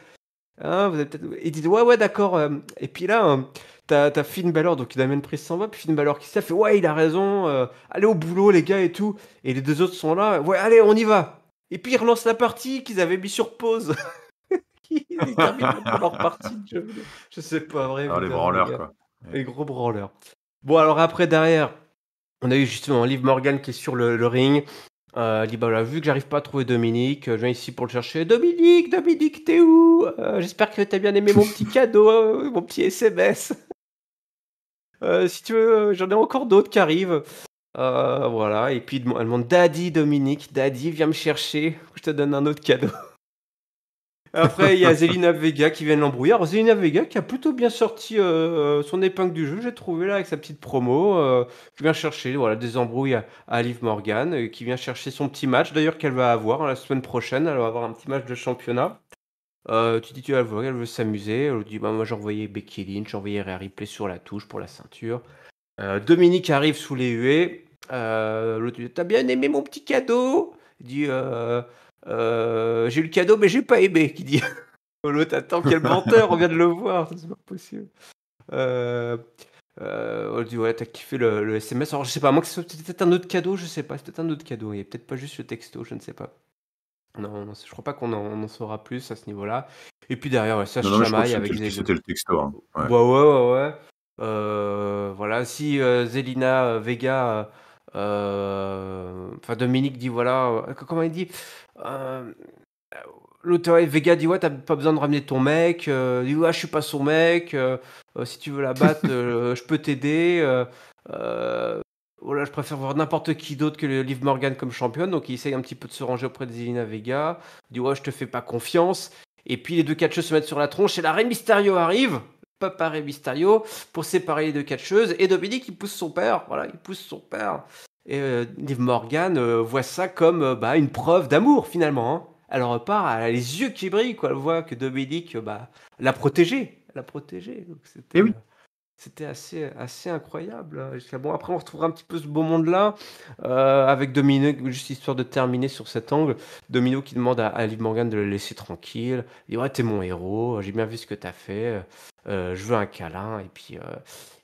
Speaker 1: Hein, vous ils disent ouais, ouais, d'accord. Euh, et puis là, hein, t'as, Finn Balor, donc il amène pris s'en va, puis Finn Balor qui s'est fait ouais, il a raison, euh, allez au boulot, les gars, et tout. Et les deux autres sont là, ouais, allez, on y va. Et puis ils relancent la partie qu'ils avaient mis sur pause. ils terminent leur partie de jeu. Je sais pas, vraiment. Ah, les branleurs, quoi. Les gros branleurs. Bon, alors après, derrière, on a eu justement livre Morgan qui est sur le, ring. Euh, elle dit bah voilà, vu que j'arrive pas à trouver Dominique, euh, je viens ici pour le chercher. Dominique, Dominique, t'es où euh, J'espère que t'as bien aimé mon petit cadeau, mon petit SMS. si tu veux, j'en ai encore d'autres qui arrivent. voilà, et puis elle demande Daddy, Dominique, Daddy, viens me chercher, je te donne un autre cadeau. Après, il y a Zelina Vega qui vient de l'embrouiller. Alors, Zelina Vega qui a plutôt bien sorti euh, euh, son épingle du jeu, j'ai trouvé là, avec sa petite promo, euh, qui vient chercher voilà, des embrouilles à, Liv Morgan, qui vient chercher son petit match, d'ailleurs, qu'elle va avoir hein, la semaine prochaine. Elle va avoir un petit match de championnat. tu dis, tu le voir, elle veut s'amuser. Elle dit, bah, moi, j'ai envoyé Becky Lynch, j'ai envoyé Ripley sur la touche pour la ceinture. Dominique arrive sous les huées. L'autre dit, t'as bien aimé mon petit cadeau Il dit, euh, j'ai eu le cadeau, mais j'ai pas aimé, qui dit. L'autre, attends, quel menteur, on vient de le voir, c'est pas possible. Euh, euh, on dit, ouais, t'as kiffé le, SMS. Alors, je sais pas, moi, c'était peut-être un autre cadeau, je sais pas, peut-être un autre cadeau. Il y a peut-être pas juste le texto, je ne sais pas. Non, je crois pas qu'on en, saura plus à ce niveau-là. Et puis derrière, ça avec des. C'était
Speaker 2: le texto, hein. ouais. ouais,
Speaker 1: ouais, ouais. ouais. Euh, voilà, si euh, Zelina Vega euh, enfin, Dominique dit voilà. Euh, comment il dit euh, L'auteur Vega dit ouais t'as pas besoin de ramener ton mec, il dit ouais je suis pas son mec, si tu veux la battre je peux t'aider, Voilà, je préfère voir n'importe qui d'autre que le Liv Morgan comme championne. Donc, il essaye un petit peu de se ranger auprès de Zelina Vega. Il dit Ouais, je te fais pas confiance. Et puis, les deux catcheurs se mettent sur la tronche et la Rey Mysterio arrive. Paparé Mysterio pour séparer les deux catcheuses. Et Dominique, il pousse son père. Voilà, il pousse son père. Et euh, Liv Morgan euh, voit ça comme euh, bah, une preuve d'amour finalement. Hein. Elle repart, elle a les yeux qui brillent, quoi. elle voit que Dominique bah, l'a protégée. Elle l'a protégée. Donc c'était, eh oui. C'était assez, assez incroyable. Hein. Jusqu'à- Bon, après, on retrouvera un petit peu ce beau monde-là, euh, avec Domino, juste histoire de terminer sur cet angle. Domino qui demande à, Liv Morgan de le laisser tranquille. Il dit Ouais, t'es mon héros, j'ai bien vu ce que t'as fait, euh, je veux un câlin. Et puis, euh,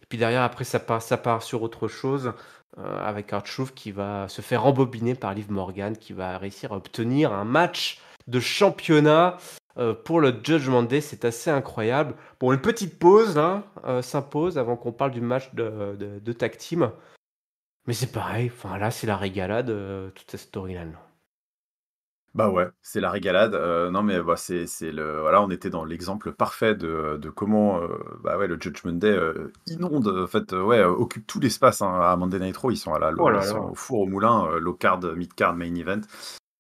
Speaker 1: et puis derrière, après, ça part, ça part sur autre chose, avec Artchouf qui va se faire embobiner par Liv Morgan, qui va réussir à obtenir un match de championnat euh, pour le Judgment Day, c'est assez incroyable. Bon, une petite pause là hein, euh, s'impose avant qu'on parle du match de, de, tag team. Mais c'est pareil, enfin là c'est la régalade, euh, toute cette storyline.
Speaker 2: Bah ouais, c'est la régalade. non mais bah, c'est, le voilà, on était dans l'exemple parfait de, de comment bah ouais, le Judgment Day inonde en fait ouais, occupe tout l'espace hein, à Monday Nitro. ils sont à la oh là au four au moulin, low card, mid card, main event.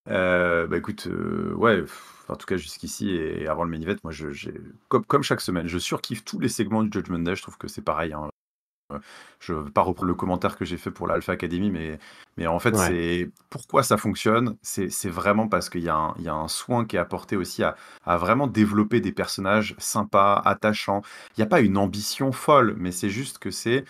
Speaker 2: bah écoute ouais, en tout cas, jusqu'ici et avant le main moi, je, comme, comme, chaque semaine, je surkiffe tous les segments du Judgment Day. Je trouve que c'est pareil. Hein. Je ne veux pas reprendre le commentaire que j'ai fait pour l'Alpha Academy, mais, mais en fait, c'est pourquoi ça fonctionne. C'est vraiment parce qu'il y, y, a un soin qui est apporté aussi à, à vraiment développer des personnages sympas, attachants. Il n'y a pas une ambition folle, mais c'est juste que c'est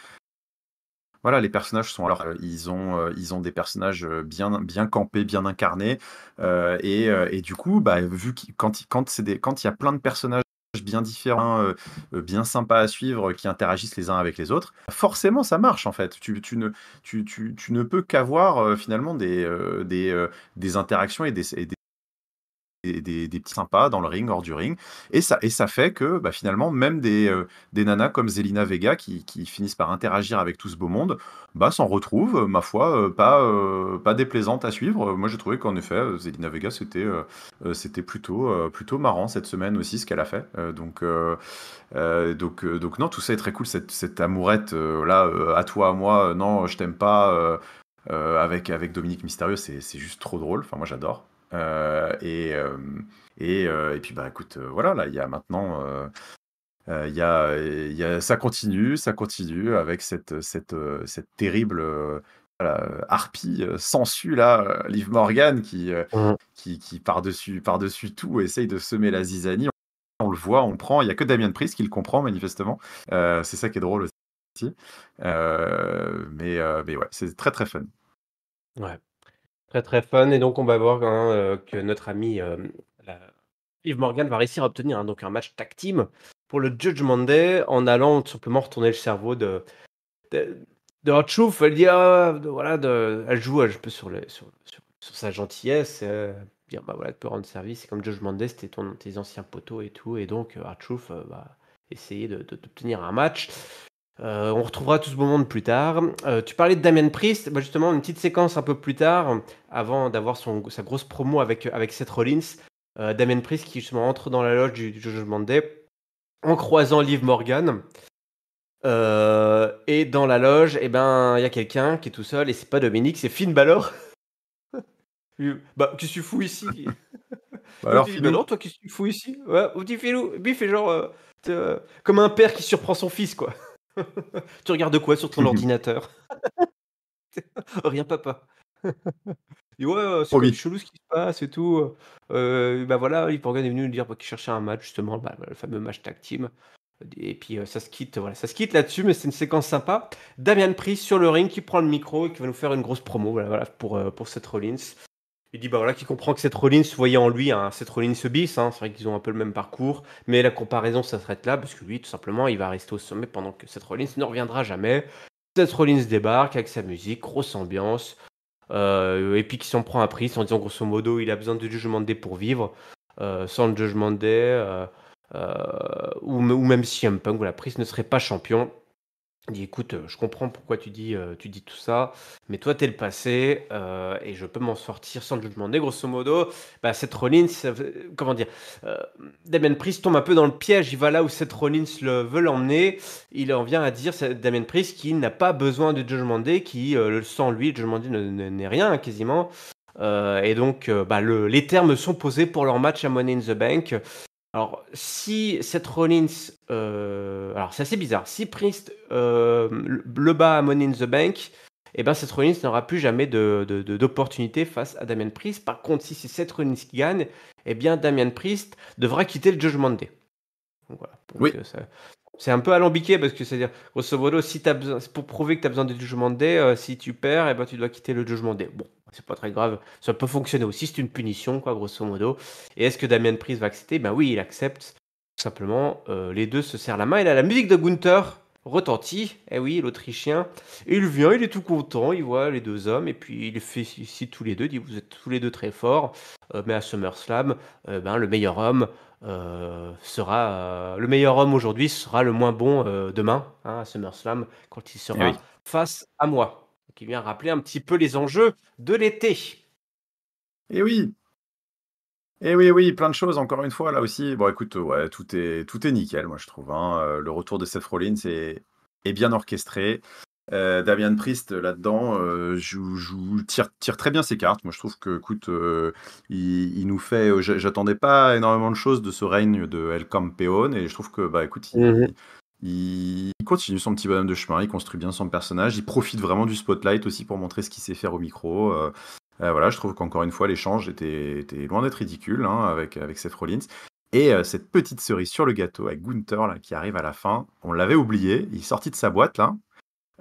Speaker 2: voilà, les personnages sont alors euh, ils ont euh, ils ont des personnages euh, bien bien campés, bien incarnés et, du coup bah vu que quand quand c'est des quand il y a plein de personnages bien différents, bien sympas à suivre, qui interagissent les uns avec les autres, forcément ça marche en fait. Tu, tu ne, tu, ne peux qu'avoir finalement des, des, des, interactions et des, des, petits sympas dans le ring, hors du ring. Et ça, et ça fait que bah, finalement, même des, euh, des nanas comme Zelina Vega, qui, qui, finissent par interagir avec tout ce beau monde, bah, s'en retrouvent, ma foi, euh, pas, euh, pas déplaisantes à suivre. Moi, j'ai trouvé qu'en effet, Zelina Vega, c'était c'était plutôt, plutôt marrant cette semaine aussi, ce qu'elle a fait. donc, donc, donc, non, tout ça est très cool, cette, cette amourette, là, à toi, à moi, non, je t'aime pas. avec, avec Dominique Mystérieux, c'est juste trop drôle. Enfin, moi, j'adore. Euh, et, euh, et, euh, et, puis, bah, écoute, voilà, là, il y a maintenant. il y a, il y a, ça continue, ça continue avec cette, cette, cette terrible voilà, harpie sensu là, Liv Morgan qui, mm. qui, qui par-dessus par -dessus tout essaye de semer la zizanie. On, le voit, on prend. Il n'y a que Damien Price qui le comprend manifestement. c'est ça qui est drôle aussi. mais, mais ouais, c'est très très fun.
Speaker 1: Ouais. Très très fun. Et donc on va voir hein, euh, que notre ami euh, Yves Morgan va réussir à obtenir hein, donc un match tag team pour le Judgment Day en allant simplement retourner le cerveau de, de, Elle dit ah, voilà, de- elle joue un peu sur, sur, sa gentillesse. Euh, bah, elle peut bah voilà, rendre service. Et comme Judgment Day, c'était ton- tes anciens poteaux et tout. Et donc euh, va essayer d'obtenir un match. Euh, on retrouvera tout ce moment monde plus tard. Euh, tu parlais de Damien Priest, bah, justement une petite séquence un peu plus tard, avant d'avoir sa grosse promo avec, avec Seth Rollins. Euh, Damien Priest qui justement entre dans la loge du, du Judgment Day en croisant Liv Morgan. et dans la loge, il eh ben, y a quelqu'un qui est tout seul et c'est pas Dominique, c'est Finn Balor. bah, qu'est-ce que ici
Speaker 2: bah, alors, non,
Speaker 1: toi, qui ce fou ici ouais, Ou Filou, Biff est genre comme un père qui surprend son fils, quoi. tu regardes quoi sur ton mmh ordinateur Rien, papa. ouais, c'est chelou ce qui se passe et tout. Euh, bah voilà, est venu nous dire bah, qu'il cherchait un match, justement, bah, le fameux match tag team. Et puis euh, ça se quitte, voilà, ça se quitte là-dessus, mais c'est une séquence sympa. Damian Priest sur le ring qui prend le micro et qui va nous faire une grosse promo voilà, voilà pour, cette euh, pour cette Rollins. Il dit bah voilà qu'il comprend que cette Rollins voyait en lui un Seth Rollins se Hein, c'est vrai qu'ils ont un peu le même parcours, mais la comparaison ça s'arrête là parce que lui tout simplement il va rester au sommet pendant que cette Rollins ne reviendra jamais. Cette Rollins débarque avec sa musique, grosse ambiance, euh, et puis qui s'en prend à prise en disant grosso modo il a besoin de jugement Day pour vivre, euh, sans le jugement Day euh, ou, même si un Punk ou la prise ne serait pas champion. Il dit, écoute, euh, je comprends pourquoi tu dis, euh, tu dis tout ça, mais toi, t'es le passé euh, et je peux m'en sortir sans le jugement. grosso modo, bah, Seth Rollins, comment dire, Damien Priest tombe un peu dans le piège. Il va là où Seth Rollins le, veut l'emmener. Il en vient à dire, Damien Priest, qu'il n'a pas besoin de jugement Day, qui, sans lui, le jugement Day n'est rien hein, quasiment. et donc, bah, le, les termes sont posés pour leur match à Money in the Bank. Alors, si cette Rollins. Euh, alors, c'est assez bizarre. Si Priest euh, le bat à Money in the Bank, et eh ben cette Rollins n'aura plus jamais de- d'opportunité face à Damien Priest. Par contre, si c'est Seth Rollins qui gagne, eh bien Damien Priest devra quitter le Judgment Day. voilà. Oui. Euh, c'est un peu alambiqué parce que c'est-à-dire, grosso modo, si t'as besoin, pour prouver que tu as besoin du Judgment Day, euh, si tu perds, eh ben, tu dois quitter le Judgment Day. Bon, c'est pas très grave. Ça peut fonctionner aussi, c'est une punition, quoi, grosso modo. Et est-ce que Damien Pris va accepter Ben oui, il accepte. simplement, euh, les deux se serrent la main. Et là, la musique de Gunther retentit. Eh oui, l'Autrichien. Il vient, il est tout content, il voit les deux hommes, et puis il fait ici tous les deux, dit Vous êtes tous les deux très forts, euh, mais à SummerSlam, euh, ben, le meilleur homme. sera le meilleur homme aujourd'hui sera le moins bon demain hein, à SummerSlam quand il sera eh face à moi qui vient rappeler un petit peu les enjeux de l'été.
Speaker 2: Et eh oui, et eh oui, oui, plein de choses, encore une fois, là aussi. Bon, écoute, ouais, tout est, tout est nickel, moi, je trouve. Hein. Euh, le retour de Seth Rollins est, bien orchestré. Euh, Damien Priest, là-dedans, euh, joue, tire, tire, très bien ses cartes. Moi, je trouve que, écoute, euh, il, nous fait... Euh, j'attendais pas énormément de choses de ce règne de El Campeón, et je trouve que, bah, écoute, il, mhm. Il continue son petit bonhomme de chemin, il construit bien son personnage, il profite vraiment du spotlight aussi pour montrer ce qu'il sait faire au micro. Euh, euh, voilà, je trouve qu'encore une fois, l'échange était, loin d'être ridicule hein, avec, avec Seth Rollins. Et euh, cette petite cerise sur le gâteau avec Gunther là, qui arrive à la fin, on l'avait oublié, il est de sa boîte là.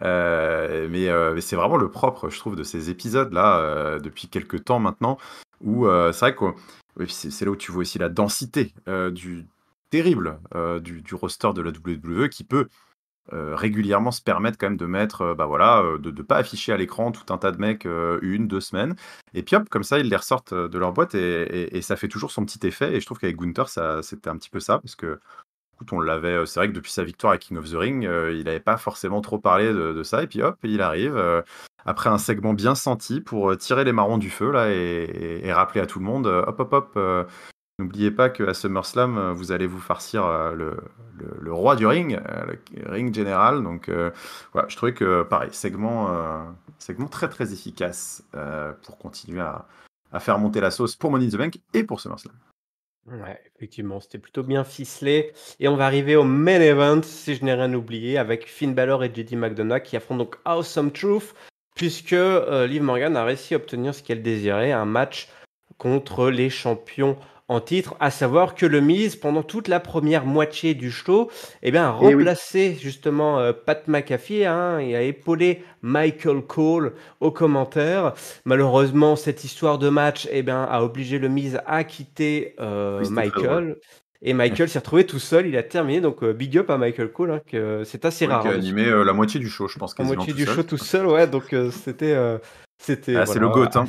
Speaker 2: mais, c'est vraiment le propre, je trouve, de ces épisodes-là, depuis quelques temps maintenant, où c'est vrai que c'est là où tu vois aussi la densité du, terrible euh, du, roster de la WWE qui peut euh, régulièrement se permettre quand même de mettre, euh, bah voilà, de ne pas afficher à l'écran tout un tas de mecs une, deux semaines. Et puis hop, comme ça, ils les ressortent de leur boîte et, ça fait toujours son petit effet. Et je trouve qu'avec Gunther, c'était un petit peu ça parce que on l'avait. C'est vrai que depuis sa victoire à King of the Ring, il n'avait pas forcément trop parlé de, ça. Et puis hop, il arrive après un segment bien senti pour tirer les marrons du feu là et, rappeler à tout le monde, hop, hop, hop, N'oubliez pas que qu'à SummerSlam, euh, vous allez vous farcir euh, le, roi du ring, euh, le ring général. Donc, voilà, je trouvais que, pareil, segment, segment très très efficace pour continuer à, faire monter la sauce pour Money in the Bank et pour SummerSlam.
Speaker 1: Ouais, effectivement, c'était plutôt bien ficelé. Et on va arriver au main event, si je n'ai rien oublié, avec Finn Balor et JD McDonough qui affrontent donc Awesome Truth, puisque Liv Morgan a réussi à obtenir ce qu'elle désirait, un match contre les champions en titre, à savoir que le Miz, pendant toute la première moitié du show, eh bien, a eh remplacé justement euh, Pat McAfee hein, et a épaulé Michael Cole aux commentaires. Malheureusement, cette histoire de match eh bien, a obligé le Miz à quitter euh, Michael. Et Michael s'est retrouvé tout seul, il a terminé, donc euh, big up à Michael Cole, hein, que c'est assez rare. il hein, a
Speaker 2: animé la moitié du show, je pense. La moitié du show
Speaker 1: tout seul, ouais, donc c'était... c'était ah, C'est le GOAT, hein.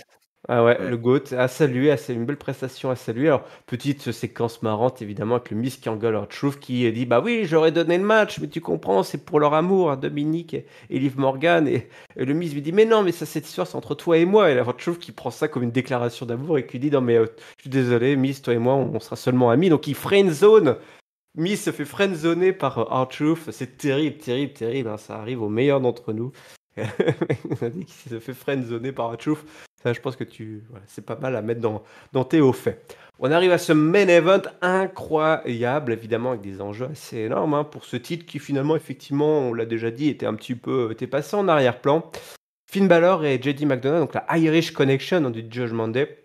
Speaker 1: Ah ouais, le GOAT a salué, c'est une belle prestation à saluer. Alors, petite séquence marrante, évidemment, avec le Miss qui engueule Truth qui dit Bah oui, j'aurais donné le match, mais tu comprends, c'est pour leur amour, hein, Dominique et, Liv Morgan. Et, le Miss lui dit Mais non, mais ça, cette histoire, c'est entre toi et moi. Et la Truth qui prend ça comme une déclaration d'amour et qui dit Non, mais euh, je suis désolé, Miss, toi et moi, on, sera seulement amis. Donc, il friend zone. Miss se fait friendzoner par euh, Art C'est terrible, terrible, terrible. Hein. ça arrive aux meilleurs d'entre nous. Il se fait friendzoner par Truth je pense que tu, c'est pas mal à mettre dans, dans tes hauts faits. On arrive à ce main event incroyable, évidemment, avec des enjeux assez énormes hein, pour ce titre qui, finalement, effectivement, on l'a déjà dit, était un petit peu était passé en arrière-plan. Finn Balor et JD McDonough, donc la Irish Connection du Judgment Day,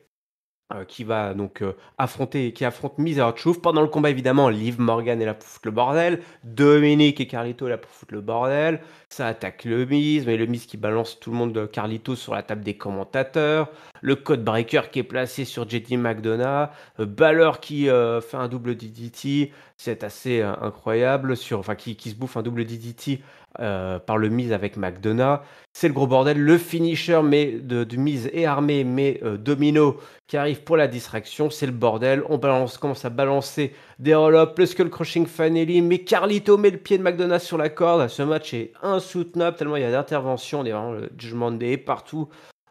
Speaker 1: euh, qui va donc euh, affronter, qui affronte Chouf. Pendant le combat, évidemment, Liv Morgan est là pour foutre le bordel. Dominique et Carlito est là pour foutre le bordel. Ça attaque le Miz, mais le Miz qui balance tout le monde de euh, Carlito sur la table des commentateurs le code breaker qui est placé sur JD McDonough, Baller qui euh, fait un double DDT, c'est assez euh, incroyable, sur, enfin qui, se bouffe un double DDT euh, par le mise avec McDonough. C'est le gros bordel, le finisher mais de, mise et armé, mais domino qui arrive pour la distraction, c'est le bordel. On commence à balancer des roll-ups, le skull crushing finally, mais Carlito met le pied de McDonough sur la corde. Ce match est insoutenable tellement il y a d'interventions, on est vraiment le jugement partout.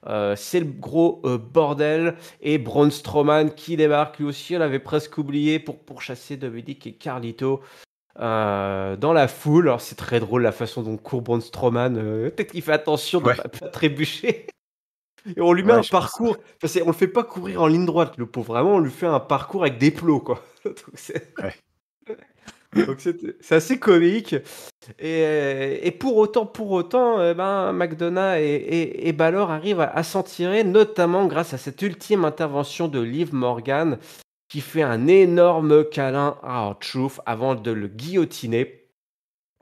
Speaker 1: Euh, c'est le gros euh, bordel. Et Braun Strowman qui débarque lui aussi, on l'avait presque oublié pour pourchasser Dominique et Carlito. Euh, dans la foule, alors c'est très drôle la façon dont court Braun Strowman. Peut-être qu'il fait attention de pas, trébucher. et on lui met un parcours. On on le fait pas courir en ligne droite, le pauvre. Vraiment, on lui fait un parcours avec des plots, quoi. Donc c'est assez comique. Et, pour autant, pour autant, eh ben, McDonough et, et, Balor arrivent à, s'en tirer, notamment grâce à cette ultime intervention de Liv Morgan, qui fait un énorme câlin à avant de le guillotiner.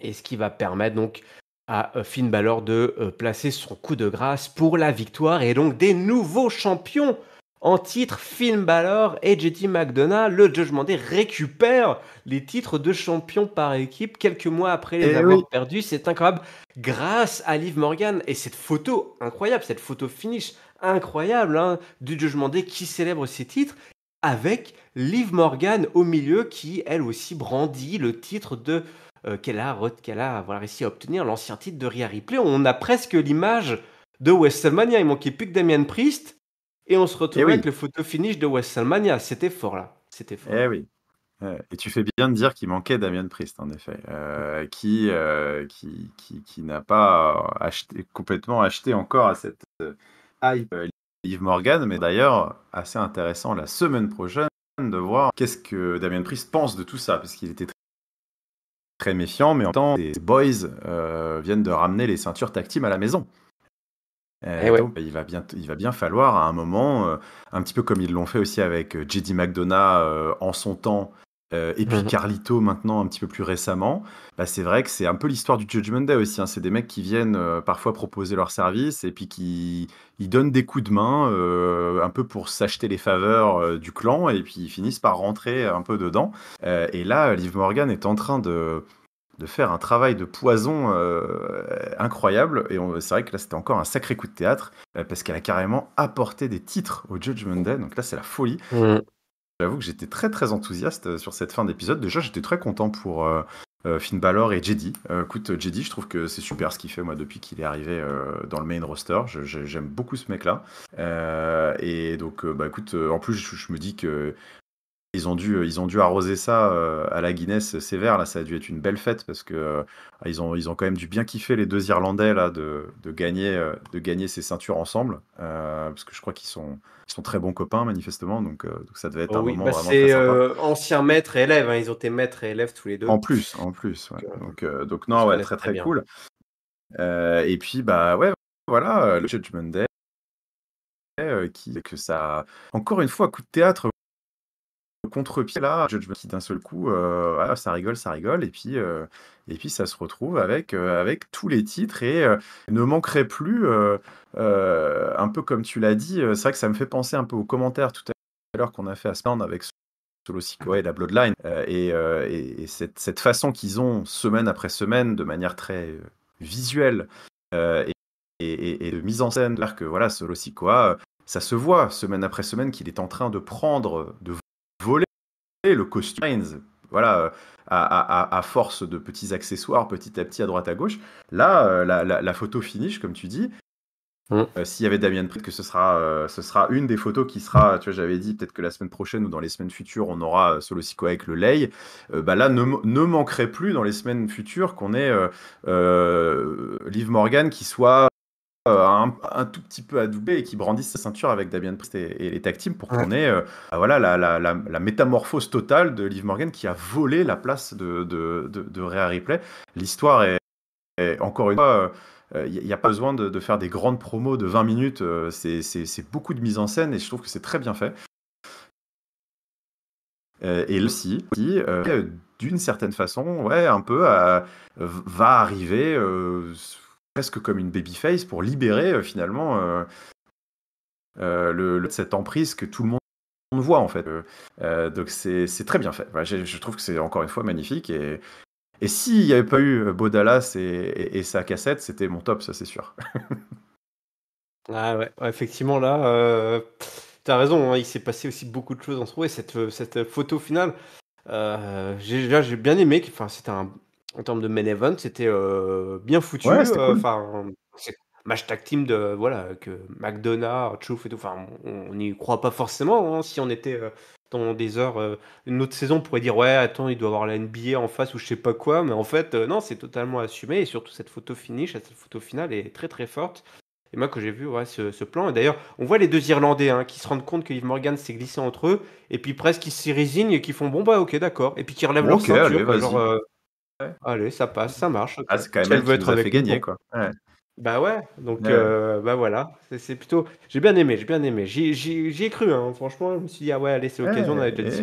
Speaker 1: Et ce qui va permettre donc à euh, Finn Balor de euh, placer son coup de grâce pour la victoire et donc des nouveaux champions en titre, film Balor et JT McDonough, le Judgement Day récupère les titres de champion par équipe quelques mois après les eh avoir perdus. C'est incroyable. Grâce à Liv Morgan et cette photo incroyable, cette photo finish incroyable hein, du Judgement Day qui célèbre ses titres avec Liv Morgan au milieu qui, elle aussi, brandit le titre de Kella euh, qu'elle a, réussi à obtenir, l'ancien titre de Rhea Ripley. On a presque l'image de WrestleMania. Il manquait plus que Damien Priest et on se retrouve eh avec le photo finish de West WrestleMania. C'était fort là. C'était
Speaker 2: fort. Eh oui. Eh, et tu fais bien de dire qu'il manquait Damien Priest, en effet, euh, qui, euh, qui, qui, qui, n'a pas acheté, complètement acheté encore à cette hype euh, Yves Morgan. Mais d'ailleurs, assez intéressant la semaine prochaine de voir qu'est-ce que Damien Priest pense de tout ça, parce qu'il était très, méfiant, mais en même temps, les boys viennent de ramener les ceintures tactiles à la maison. Et euh, eh bah, il, va bien, il va bien falloir à un moment, euh, un petit peu comme ils l'ont fait aussi avec euh, JD McDonough en son temps, et puis mhm. Carlito maintenant un petit peu plus récemment, bah, c'est vrai que c'est un peu l'histoire du Judgment Day aussi. Hein. C'est des mecs qui viennent parfois proposer leurs services et puis qui ils donnent des coups de main un peu pour s'acheter les faveurs du clan et puis ils finissent par rentrer un peu dedans. et là, Liv Morgan est en train de de faire un travail de poison euh, incroyable. Et c'est vrai que là, c'était encore un sacré coup de théâtre, euh, parce qu'elle a carrément apporté des titres au Judgment Day. Donc là, c'est la folie. Mm. J'avoue que j'étais très très enthousiaste euh, sur cette fin d'épisode. Déjà, j'étais très content pour Finn Balor et Jedi. écoute, Jedi, je trouve que c'est super ce qu'il fait, moi, depuis qu'il est arrivé dans le main roster. J'aime beaucoup ce mec-là. et donc, bah écoute, en plus, je me dis que ils ont dû, ils ont dû arroser ça euh, à la Guinness sévère. Là, ça a dû être une belle fête parce que euh, ils, ont, ils ont quand même dû bien kiffer les deux Irlandais là de, gagner, euh, de gagner ces ceintures ensemble parce que je crois qu'ils sont, sont très bons copains manifestement. Donc, donc ça devait être un oh oui, moment bah, C'est
Speaker 1: ancien maître et élève. Hein, ils ont été maîtres et élèves tous les deux. En
Speaker 2: plus, en plus. Donc, donc non, ouais, très très, très cool. et puis bah ouais, voilà le Judgment Day. Qui, que ça, encore une fois, coup de théâtre contre-pied là, Judgment qui d'un seul coup, euh, ça rigole, ça rigole, et puis, euh, et puis ça se retrouve avec, euh, avec tous les titres et ne manquerait plus, un peu comme tu l'as dit, c'est vrai que ça me fait penser un peu aux commentaires tout à l'heure qu'on a fait à Spawn avec Solo Sikoa et la Bloodline, et, cette, cette façon qu'ils ont semaine après semaine de manière très visuelle et, de mise en scène, de que voilà, Solo Sikoa ça se voit semaine après semaine qu'il est en train de prendre, de le costume, voilà, euh, à, force de petits accessoires petit à petit à droite à gauche. Là, euh, la, photo finish, comme tu dis, mm. euh, S'il y avait Damien Pritt, que ce sera, ce sera une des photos qui sera, tu vois, j'avais dit peut-être que la semaine prochaine ou dans les semaines futures, on aura Solo Psycho avec le Lay. bah là, ne, ne, manquerait plus dans les semaines futures qu'on ait Liv Morgan qui soit euh, un, tout petit peu adoubé et qui brandissent sa ceinture avec Damien Priest et, les tag pour qu'on ait euh, bah voilà, la, métamorphose totale de Liv Morgan qui a volé la place de, de, de, Rhea Ripley. L'histoire est, encore une fois. Il euh, n'y a pas besoin de, faire des grandes promos de 20 minutes, c'est beaucoup de mise en scène et je trouve que c'est très bien fait. et le aussi, d'une certaine façon, ouais, un peu, va arriver presque comme une babyface pour libérer euh, finalement euh, euh, le, cette emprise que tout le monde voit en fait. donc c'est très bien fait. je, trouve que c'est encore une fois magnifique et, s'il n'y avait pas eu Baudalas et, et, sa cassette, c'était mon top, ça c'est sûr.
Speaker 1: ah ouais, effectivement là, tu as raison, hein, il s'est passé aussi beaucoup de choses en ce et cette, cette photo finale. j'ai, là, j'ai bien aimé, enfin, c'était un, en termes de main event, c'était euh, bien foutu. Ouais, enfin, cool. match tag team de voilà que McDonough, Chouf et tout. Enfin, on n'y croit pas forcément. Hein, si on était euh, dans des heures, euh, une autre saison, on pourrait dire ouais, attends, il doit avoir la NBA en face ou je sais pas quoi. Mais en fait, non, c'est totalement assumé. Et surtout cette photo finish, cette photo finale est très très forte. Et moi, que j'ai vu ouais, ce, plan. Et d'ailleurs, on voit les deux Irlandais hein, qui se rendent compte que Yves Morgan s'est glissé entre eux. Et puis presque, ils s'y résignent et qui font bon, bah ok, d'accord. Et puis qui relèvent le. leur ceinture. Allez, ça passe, ça marche. Ah, c'est elle veut être avec fait gagner, quoi. Ouais. Bah ouais, donc euh, bah voilà, c'est plutôt. J'ai bien aimé, j'ai bien aimé. J'y ai cru, hein, franchement, je me suis dit, ah ouais, allez, c'est l'occasion, on avait déjà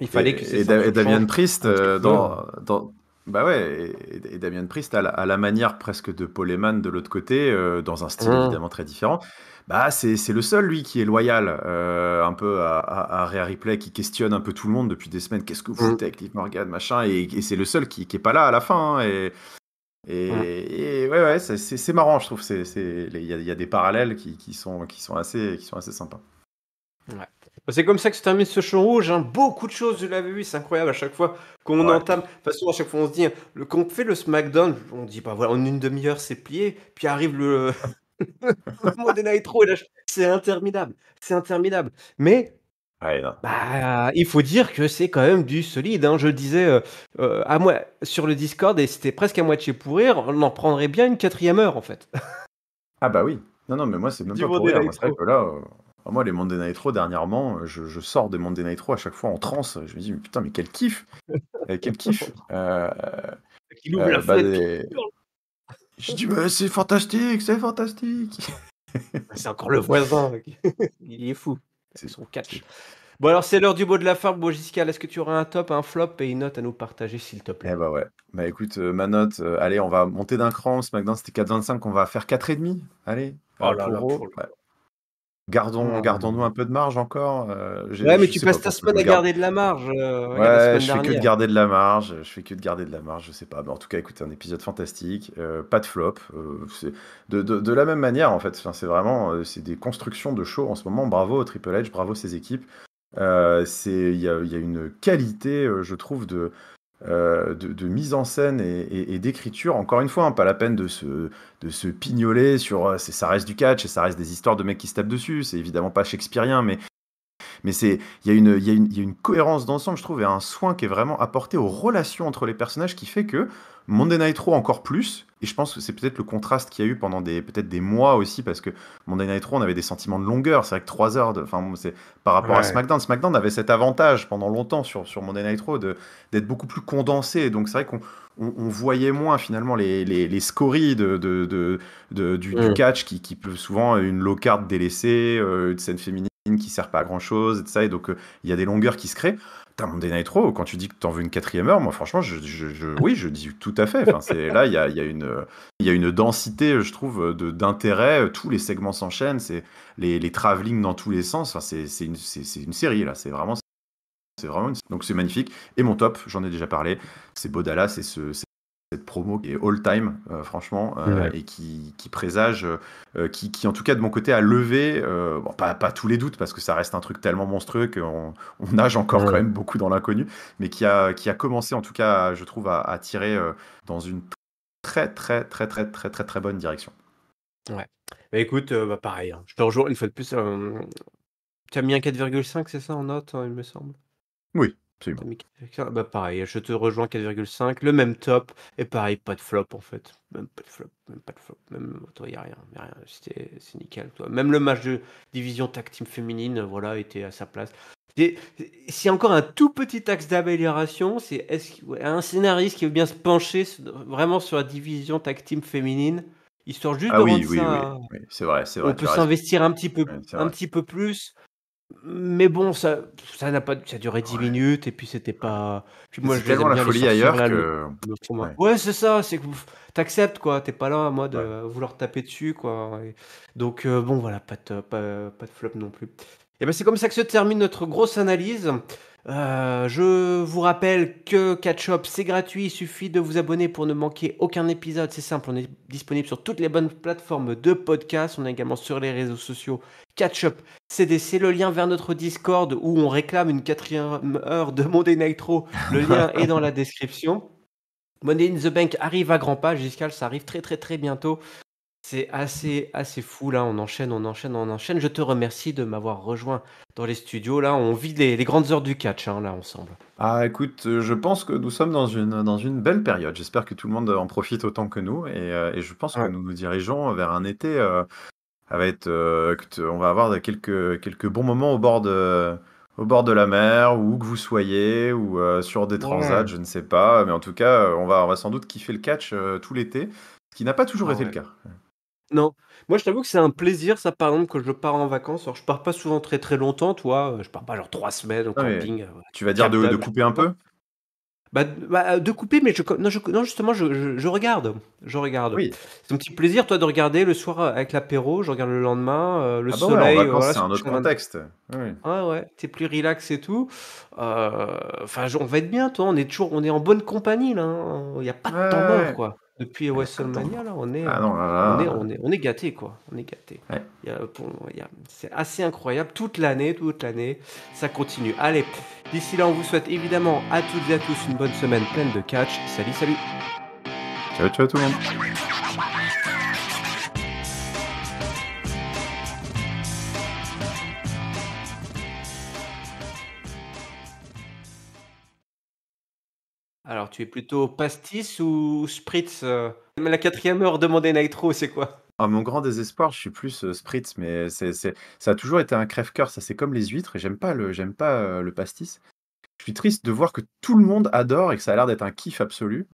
Speaker 1: Il fallait que c'est. Et, et Damien
Speaker 2: Priest, euh, dans, dans, bah ouais, et, Damien Priest, à la, manière presque de Paul de l'autre côté, euh, dans un style mm. évidemment très différent, bah c'est le seul, lui, qui est loyal euh, un peu à, à, Replay Ripley, qui questionne un peu tout le monde depuis des semaines. Qu'est-ce que vous mm. faites avec Liv Morgan, machin Et, c'est le seul qui, qui est pas là à la fin. Hein, et, mm. et, ouais, ouais, c'est marrant, je trouve. Il y, a- des parallèles qui, qui, sont, qui, sont assez, qui sont assez sympas.
Speaker 1: Ouais. Bah, c'est comme ça que se termine ce champ rouge. Hein. Beaucoup de choses, je l'avais vu, c'est incroyable à chaque fois qu'on entame. De toute façon, à chaque fois, on se dit, hein, le, quand on fait le SmackDown, on dit, bah voilà, en une demi-heure, c'est plié. Puis arrive le, Monday et c'est interminable. C'est interminable. Mais bah, il faut dire que c'est quand même du solide. Hein. Je disais euh, euh, à moi, sur le Discord, et c'était presque à moitié pourrir, on en prendrait bien une quatrième heure en fait.
Speaker 2: ah bah oui. Non, non, mais moi, c'est même pas pour rire. Moi, là, euh, bah, moi, les mondes des Nitro, dernièrement, euh, je, sors des mondes des Nitro à chaque fois en transe. Je me dis, mais putain, mais quel kiff eh, Quel kiff euh, euh, bah, Je dis, mais c'est fantastique, c'est fantastique C'est encore le voisin.
Speaker 1: Il est fou. C'est son catch. Bon, alors c'est l'heure du beau de la fin. Bon, est-ce que tu aurais un top, un flop
Speaker 2: et une note à nous partager, s'il te plaît Eh bah ouais. Bah écoute, ma note, allez, on va monter d'un cran. SmackDown, c'était 4,25, on va faire 4,5. Allez. Oh là là, Gardons, ah. gardons-nous un peu de marge encore. Euh, ouais, mais tu passes ta semaine à garder de la marge. Euh, ouais, je fais que de garder de la marge. Je fais que de garder de la marge. Je sais pas. Mais en tout cas, écoute, un épisode fantastique. Euh, pas de flop. De, de, la même manière, en fait. Enfin, c'est vraiment, c'est des constructions de show en ce moment. Bravo au Triple H, bravo ses équipes. Il y, y, a une qualité, je trouve, de, euh, de, mise en scène et, d'écriture. Encore une fois, hein, pas la peine de se, pignoler sur euh, ça reste du catch et ça reste des histoires de mecs qui se tapent dessus. C'est évidemment pas shakespearien, mais mais c'est, il y, y, y, a une cohérence d'ensemble, je trouve, et un soin qui est vraiment apporté aux relations entre les personnages qui fait que Monday Night Raw encore plus. Et je pense que c'est peut-être le contraste qu'il y a eu pendant des, peut-être des mois aussi, parce que Monday Night Raw, on avait des sentiments de longueur. C'est vrai que 3 heures, enfin, c'est par rapport à SmackDown. SmackDown avait cet avantage pendant longtemps sur, sur Monday Night Raw de, d'être beaucoup plus condensé. Donc c'est vrai qu'on on, voyait moins finalement les, les, les scories de, de, de, du, mm. catch qui, qui peut souvent une low card délaissée, euh, une scène féminine qui sert pas à grand chose et ça. Et donc, euh, il y a des longueurs qui se créent. T'as mon mon quand tu dis que en veux une quatrième heure, moi, franchement, je, oui, je dis tout à fait. Enfin, c'est, là, il y a, y, a une, y a une densité, je trouve, de, d'intérêt. Tous les segments s'enchaînent, c'est les, les travelling dans tous les sens. Enfin, c'est, c'est, une, c'est, une série, là. C'est vraiment. C'est vraiment Donc c'est magnifique. Et mon top, j'en ai déjà parlé, c'est Bodala, c'est ce, cette promo qui est all-time, euh, franchement, euh, et qui, qui présage, euh, qui, en tout cas de mon côté a levé, pas, pas, tous les doutes, parce que ça reste un truc tellement monstrueux qu'on on nage encore quand même beaucoup dans l'inconnu, mais qui a, qui a commencé en tout cas, je trouve, à, tirer dans une très, très, très, très, très, très, très bonne direction.
Speaker 1: Ouais. Bah écoute, bah pareil, hein.
Speaker 2: je te rejoins il faut de plus.
Speaker 1: tu as mis un 4,5, c'est ça en note, hein, il me semble Oui. Hein. Bah pareil, je te rejoins 4,5, le même top, et pareil, pas de flop en fait. Même pas de flop, même pas de flop, même toi, rien, y rien. c'est nickel. Toi. Même le match de division tag team féminine, voilà, était à sa place. C'est encore un tout petit axe d'amélioration, c'est -ce, un scénariste qui veut bien se pencher vraiment sur la division tag team féminine, histoire juste ah de oui, oui, Oui, c'est vrai, c'est vrai. On peut s'investir un petit peu, un petit peu plus. Mais bon, ça, ça n'a pas, ça a duré 10 minutes et puis c'était pas. Puis moi, je la folie ailleurs ouais, c'est ça, c'est que t'acceptes quoi, t'es pas là euh, à moi de vouloir taper dessus quoi. donc euh, bon, voilà, pas de, euh, pas de flop non plus. Et ben c'est comme ça que se termine notre grosse analyse. Euh, je vous rappelle que Catch Up, c'est gratuit. Il suffit de vous abonner pour ne manquer aucun épisode. C'est simple, on est disponible sur toutes les bonnes plateformes de podcast. On est également sur les réseaux sociaux Catch Up CDC. Le lien vers notre Discord où on réclame une quatrième heure de Monday Nitro Le lien est dans la description. Monday in the Bank arrive à grands pas. Giscal, ça arrive très très très bientôt. C'est assez, assez fou, là, on enchaîne, on enchaîne, on enchaîne. Je te remercie de m'avoir rejoint dans les studios, là, on vit les, grandes heures du catch, hein, là, ensemble.
Speaker 2: Ah, écoute, euh, je pense que nous sommes dans une, dans une belle période. J'espère que tout le monde en profite autant que nous, et, euh, je pense que nous nous dirigeons vers un été, euh, avec, euh, on va avoir quelques, quelques bons moments au bord de au bord de la mer, ou où que vous soyez, ou sur des transats, je ne sais pas. Mais en tout cas, on va, on va sans doute kiffer le catch tout l'été, ce qui n'a pas toujours ah été le cas.
Speaker 1: Non. Moi, je t'avoue que c'est un plaisir, ça, par exemple, que je pars en vacances. Alors, je pars pas souvent très très longtemps, toi. Euh, je pars pas genre trois semaines au ah, camping. Euh, tu vas dire de, couper un peu Bah, bah euh, de couper, mais je, justement, je, regarde. Je regarde. C'est un petit plaisir, toi, de regarder le soir avec l'apéro. Je regarde le lendemain, le ah soleil, c'est un autre contexte. Ah oui. Ouais, ouais, t'es plus relax et tout. Enfin, on va être bien, toi. On est toujours, on est en bonne compagnie, là. Hein. Il n'y a pas de temps mort, quoi. Depuis ah, WrestleMania, ah, là, on est, on est, on est, gâté, quoi. On est gâté. C'est assez incroyable. Toute l'année, toute l'année, ça continue. Allez, d'ici là, on vous souhaite évidemment à toutes et à tous une bonne semaine pleine de catch. Salut, salut. Ciao, ciao tout le monde. Alors, tu es plutôt pastis ou spritz euh
Speaker 2: Mais La quatrième heure demandée Nitro, c'est quoi à ah, mon grand désespoir, je suis plus euh, spritz, mais c'est, ça a toujours été un crève-cœur. Ça, c'est comme les huîtres, et j'aime pas le, j'aime pas euh, le pastis. Je suis triste de voir que tout le monde adore et que ça a l'air d'être un kiff absolu.